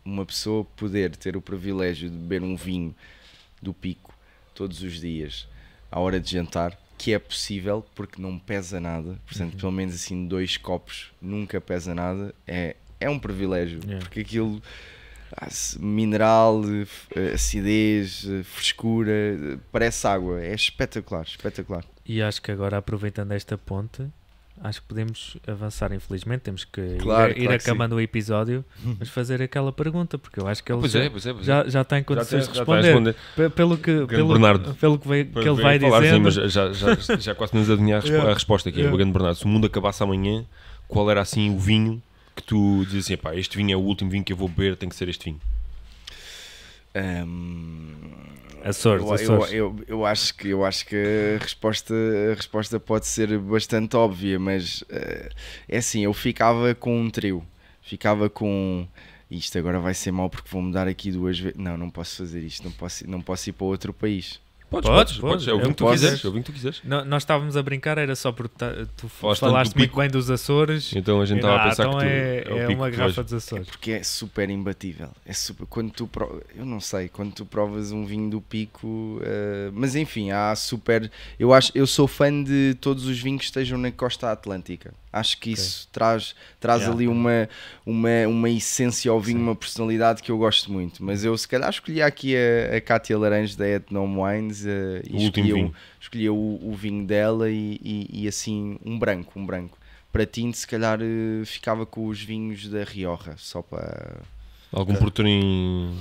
uma pessoa poder ter o privilégio de beber um vinho do pico todos os dias à hora de jantar que é possível porque não pesa nada. Portanto, uhum. pelo menos assim, dois copos nunca pesa nada. É, é um privilégio yeah. porque aquilo ah, mineral, eh, eh, acidez, eh, frescura, parece água. É espetacular, espetacular. E acho que agora, aproveitando esta ponte, acho que podemos avançar, infelizmente. Temos que claro, ir, ir claro acabando o episódio, uhum. mas fazer aquela pergunta, porque eu acho que ah, ele pois já, é, pois é, pois já, é. já está em condições já de responder. Pelo que, pelo, Bernardo, pelo que, que ele vai falar, assim, dizendo. Sim, já, já, já quase nos adivinhar a resposta aqui. Yeah. O grande Bernardo, se o mundo acabasse amanhã, qual era assim o vinho que tu dizes assim, este vinho é o último vinho que eu vou beber, tem que ser este vinho? Um, Açores, eu, Eu, eu, eu, acho que, eu acho que a, resposta, a resposta pode ser bastante óbvia, mas uh, é assim, eu ficava com um trio. Ficava com isto agora vai ser mal porque vou mudar aqui duas vezes. Não, não posso fazer isto, não posso, não posso ir para outro país. Podes, podes, podes. É eu vim é que tu quiseres. Eu vim que tu quiseres. Nós estávamos a brincar, era só porque tá, tu falaste muito bem dos Açores. Então a gente estava a pensar que então tu, é, é uma garrafa dos Açores. porque é super imbatível. É super, quando tu eu não sei, quando tu provas um vinho do Pico, eh, mas enfim, há super. Eu acho, eu sou fã de todos os vinhos que estejam na costa atlântica. Acho que isso traz traz ali uma uma, uma essência ao vinho, Sim. uma personalidade que eu gosto muito. Mas eu se calhar escolhi aqui a, a Cátia da Ethnome Wines uh, e o escolhi, o, escolhi o, o, vinho dela e, e, e, assim um branco, um branco. Para tinto se calhar uh, ficava com os vinhos da Rioja, só para... Algum para... produtor em...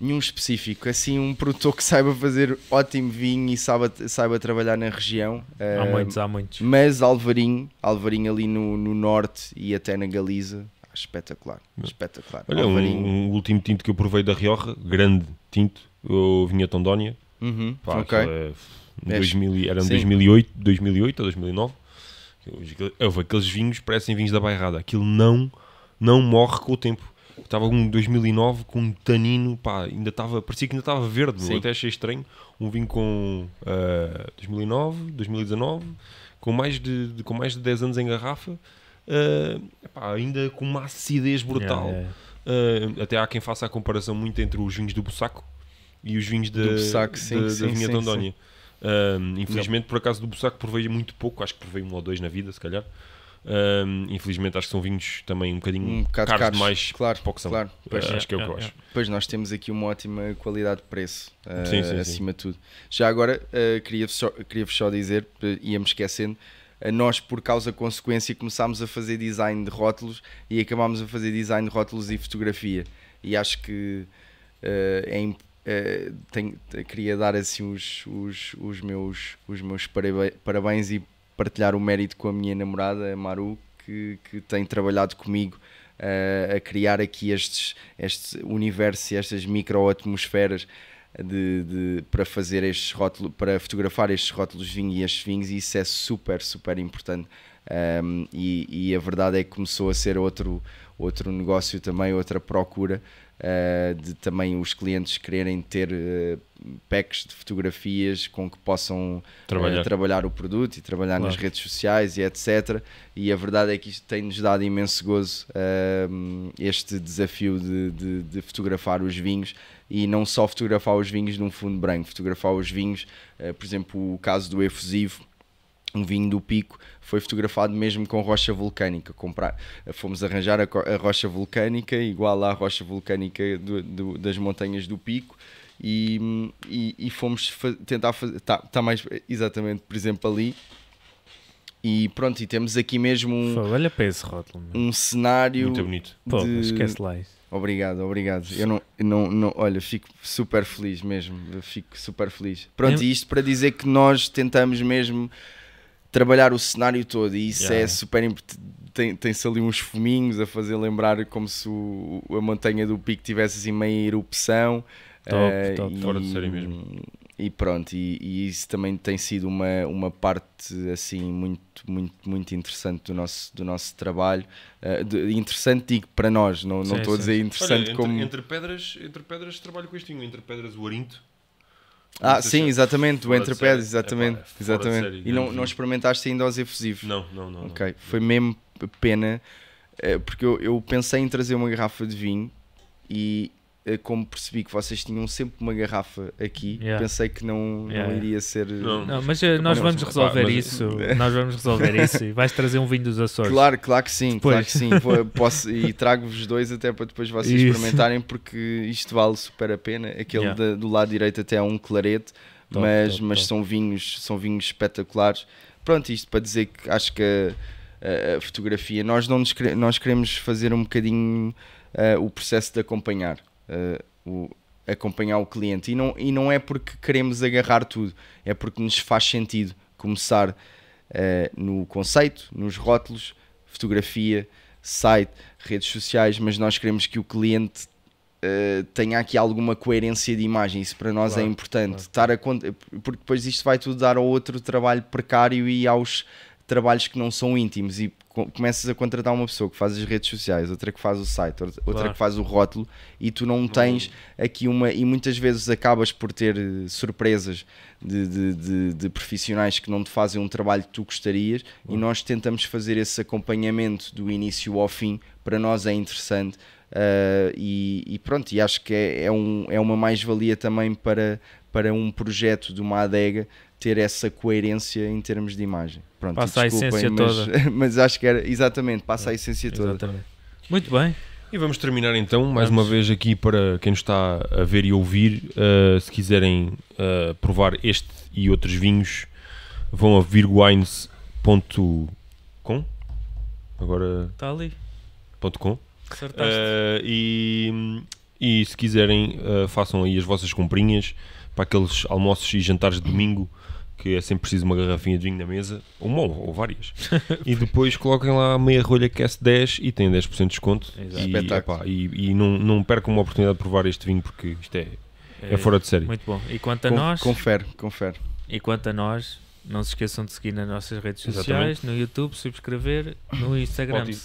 Nenhum específico, assim um produtor que saiba fazer ótimo vinho e saiba, saiba trabalhar na região. Há uh, muitos, há muitos. Mas Alvarinho, Alvarinho ali no, no norte e até na Galiza, Espetacular, espetacular. Olha, um, um último tinto que eu provei da Rioja, grande tinto, o vinho Tondónia. Uhum, Pá, ok. É era 2008, 2008 ou 2009. aqueles vinhos, parecem vinhos da bairrada. Aquilo não, não morre com o tempo. Estava um 2009 com um tanino, pá, ainda estava, parecia que ainda estava verde. Sim. Eu até achei estranho. Um vinho com uh, 2009, 2019, com mais de, de, com mais de 10 anos em garrafa uh, epá, ainda com uma acidez brutal. Yeah, yeah. Uh, até há quem faça a comparação muito entre os vinhos do Bussaco e os vinhos da, Bussaco, sim, da, sim, da vinha sim, Andónia. Eh, infelizmente, por acaso, do Bussaco provei muito pouco, acho que provei um ou dois na vida, se calhar. Um, infelizmente acho que são vinhos também um bocadinho um caros, caros, demais claro, são. Claro. Pois, uh, é, acho que é, o que eu é, acho. Pois nós temos aqui uma ótima qualidade de preço uh, sim, sim, acima sim. de tudo. Já agora uh, queria-vos só, queria só dizer, ia-me esquecendo, nós por causa consequência começámos a fazer design de rótulos e acabámos a fazer design de rótulos e fotografia e acho que uh, é, eh, queria dar assim os, os, os meus, os meus parabéns e partilhar o mérito com a minha namorada a Maru que, que tem trabalhado comigo uh, a criar aqui estes, este universo e estas micro atmosferas de, de, para fazer estes rótulos, para fotografar estes rótulos de vinho e estes vinhos, e isso é super, super importante. Um, e, e, a verdade é que começou a ser outro, outro negócio também, outra procura Uh, de também os clientes quererem ter uh, packs de fotografias com que possam eh, trabalhar, uh, trabalhar o produto e trabalhar claro. nas redes sociais e etc. E a verdade é que isto tem-nos dado imenso gozo ehm, este desafio de, de, de, fotografar os vinhos e não só fotografar os vinhos num fundo branco, fotografar os vinhos, por exemplo, o caso do efusivo um vinho do Pico, foi fotografado mesmo com rocha vulcânica. Comprar, fomos arranjar a, a rocha vulcânica, igual à rocha vulcânica do, do, das montanhas do Pico. E, e, e fomos fa tentar fazer. Está tá mais exatamente, por exemplo, ali. E pronto, e temos aqui mesmo um, olha para esse rótulo, um cenário. Muito bonito. De... esquece lá isso. Obrigado, obrigado. Eu não, não, não, olha, fico super feliz mesmo. Eu fico super feliz. Pronto, e isto para dizer que nós tentamos mesmo trabalhar o cenário todo e isso é yeah. é super tem, tem-se ali uns fuminhos a fazer lembrar como se o, a montanha do pico tivesse assim meio erupção top, uh, top, e, fora de série mesmo e pronto, e, e, isso também tem sido uma, uma parte assim muito, muito, muito interessante do nosso, do nosso trabalho. Uh, de, interessante digo para nós, não, não estou a dizer interessante Olha, entre, como. Entre pedras, entre pedras trabalho com isto, entre pedras o Arinto ah, sim, exatamente, o Entrepad, exatamente. É, pá, exatamente. Série, e não, não, experimentaste ainda os efusivos? Não, não, não. Ok, não. foi mesmo pena, eh, porque eu, eu pensei em trazer uma garrafa de vinho e, eh, como percebi que vocês tinham sempre uma garrafa aqui, yeah. pensei que não, não iria ser. Não, não mas eh, nós vamos resolver ah, isso. *laughs* Nós vamos resolver isso. E vais trazer um vinho dos Açores. Claro, claro que sim, claro que sim. Vou, *laughs* posso, e trago-vos dois até para depois vocês isso. experimentarem, porque isto vale super a pena. Aquele yeah. da, do lado direito até é um clarete, top, mas, top, mas top. são vinhos, são vinhos espetaculares. Pronto, isto para dizer que acho que a, a fotografia, nós não nós queremos fazer um bocadinho uh, o processo de acompanhar. Eh, o, acompanhar o cliente. E não, e não é porque queremos agarrar tudo, é porque nos faz sentido começar eh, no conceito, nos rótulos, fotografia, site, redes sociais, mas nós queremos que o cliente Uh, tenha aqui alguma coerência de imagem. Isso para nós é claro, é importante. Claro. Estar a porque depois isto vai tudo dar ao outro trabalho precário e aos trabalhos que não são íntimos. E começas a contratar uma pessoa que faz as redes sociais, outra que faz o site, outra claro. que faz o rótulo e tu não uhum. tens aqui uma. E muitas vezes acabas por ter eh, surpresas de, de, de, de profissionais que não te fazem um trabalho que tu gostarias uhum. e nós tentamos fazer esse acompanhamento do início ao fim. Para nós é interessante. Uh, e, e, pronto, e acho que é, é, um, é uma mais-valia também para, para um projeto de uma adega ter essa coerência em termos de imagem. Pronto, passa a essência mas, toda. *laughs* Mas acho que era, exatamente, passa a essência exatamente. toda. Muito bem. E vamos terminar então, mais vamos. uma vez aqui para quem nos está a ver e ouvir, uh, se quiserem uh, provar este e outros vinhos, vão a virgwines.com agora... Está ali. Ponto .com. Uh, e, e se quiserem, façam aí as vossas comprinhas para aqueles almoços e jantares de domingo que é sempre preciso uma garrafinha de vinho na mesa, uma ou, várias. e depois coloquem lá meia rolha Cast é 10 e têm 10% de desconto. Exato. E, epá, e, e não, não percam uma oportunidade de provar este vinho porque isto é, é, é fora de série. Muito bom. E quanto a nós. Confere, confere. E quanto a nós, não se esqueçam de seguir nas nossas redes sociais, no YouTube, subscrever, no Instagram. Spotify,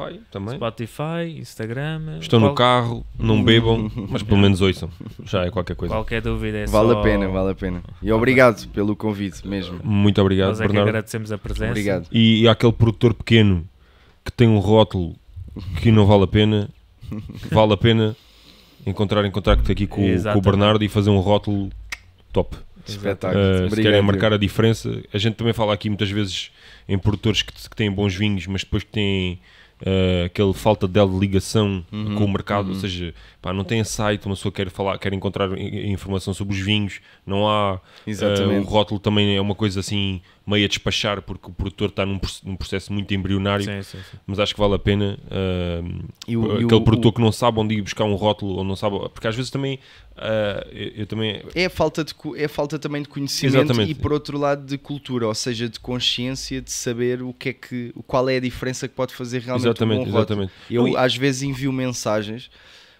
Spotify também. Spotify, Instagram. Estão qual... no carro, não hum. bebam, mas pelo *laughs* menos ouçam. Já é qualquer coisa. Qualquer dúvida é Vale só... a pena, vale a pena. E obrigado pelo convite mesmo. Muito obrigado, Nós é Bernardo. agradecemos a presença. Obrigado. E, e aquele produtor pequeno que tem um rótulo que não vale a pena, vale a pena encontrar, em contacto aqui com, com o Bernardo e fazer um rótulo top. Espetáculo. Uh, se querem marcar a diferença, a gente também fala aqui muitas vezes em produtores que, que têm bons vinhos, mas depois que têm uh, falta de ligação uhum, com o mercado, uhum. ou seja, pá, não tem site, uma pessoa quer falar, quer encontrar informação sobre os vinhos, não há uh, o rótulo também é uma coisa assim meio a despachar porque o produtor está num, num processo muito embrionário, sim, sim, sim. mas acho que vale a pena uh, e o, aquele e o, produtor o... que não sabe onde ir buscar um rótulo ou não sabe, porque às vezes também uh, eu, eu, também é falta de é falta também de conhecimento Exatamente. e por outro lado de cultura, ou seja, de consciência de saber o que é que qual é a diferença que pode fazer realmente Exatamente, um Exatamente. Eu, eu às vezes envio mensagens,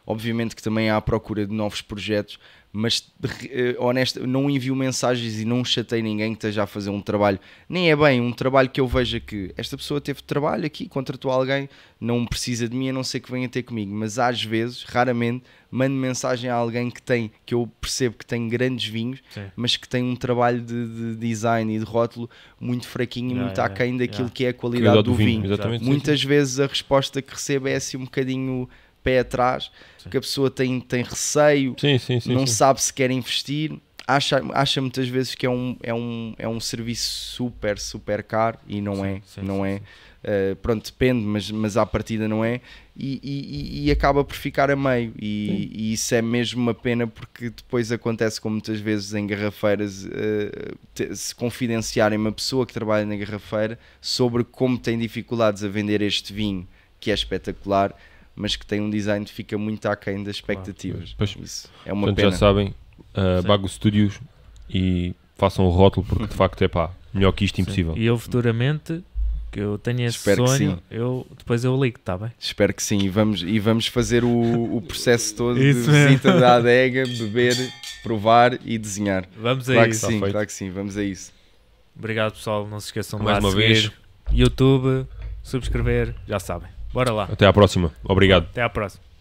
obviamente que também há a procura de novos projetos mas eh, honesto, não envio mensagens e não chatei ninguém que esteja a fazer um trabalho, nem é bem um trabalho que eu veja que esta pessoa teve trabalho aqui, contratou alguém, não precisa de mim, a não ser que venha ter comigo, mas às vezes, raramente, mando mensagem a alguém que tem, que eu percebo que tem grandes vinhos, Sim. mas que tem um trabalho de, de, design e de rótulo muito fraquinho e muito yeah, aquém daquilo yeah. que é a qualidade, qualidade do, do vinho. vinho. Muitas vezes a resposta que recebo é assim um bocadinho pé atrás, sim. que a pessoa tem, tem receio, sim, sim, não sabe se quer investir, acha, acha muitas vezes que é um, é, um, é um serviço super, super caro e não é, não é. Uh, pronto, depende, mas, mas à partida não é, e, e, e acaba por ficar a meio. E, e, isso é mesmo uma pena porque depois acontece, como muitas vezes em garrafeiras, uh, se confidenciarem uma pessoa que trabalha na garrafeira sobre como tem dificuldades a vender este vinho que é espetacular mas que tem um design que fica muito aquém das expectativas. Ah, pois, Isso é uma portanto, pena. já sabem, uh, Bago Studios e façam o rótulo porque de *laughs* facto é pá, melhor que isto sim. impossível. E eu futuramente que eu tenho esse Espero sonho, eu, depois eu ligo, está bem? Espero que sim, e vamos, e vamos fazer o, o processo todo de visita da *laughs* adega, beber, provar e desenhar. Vamos a claro isso. Que sim, tá claro que sim, vamos a isso. Obrigado pessoal, não se esqueçam de mais uma seguir. vez YouTube, subscrever, já sabem. Bora lá. Até à próxima. Obrigado. Até à próxima.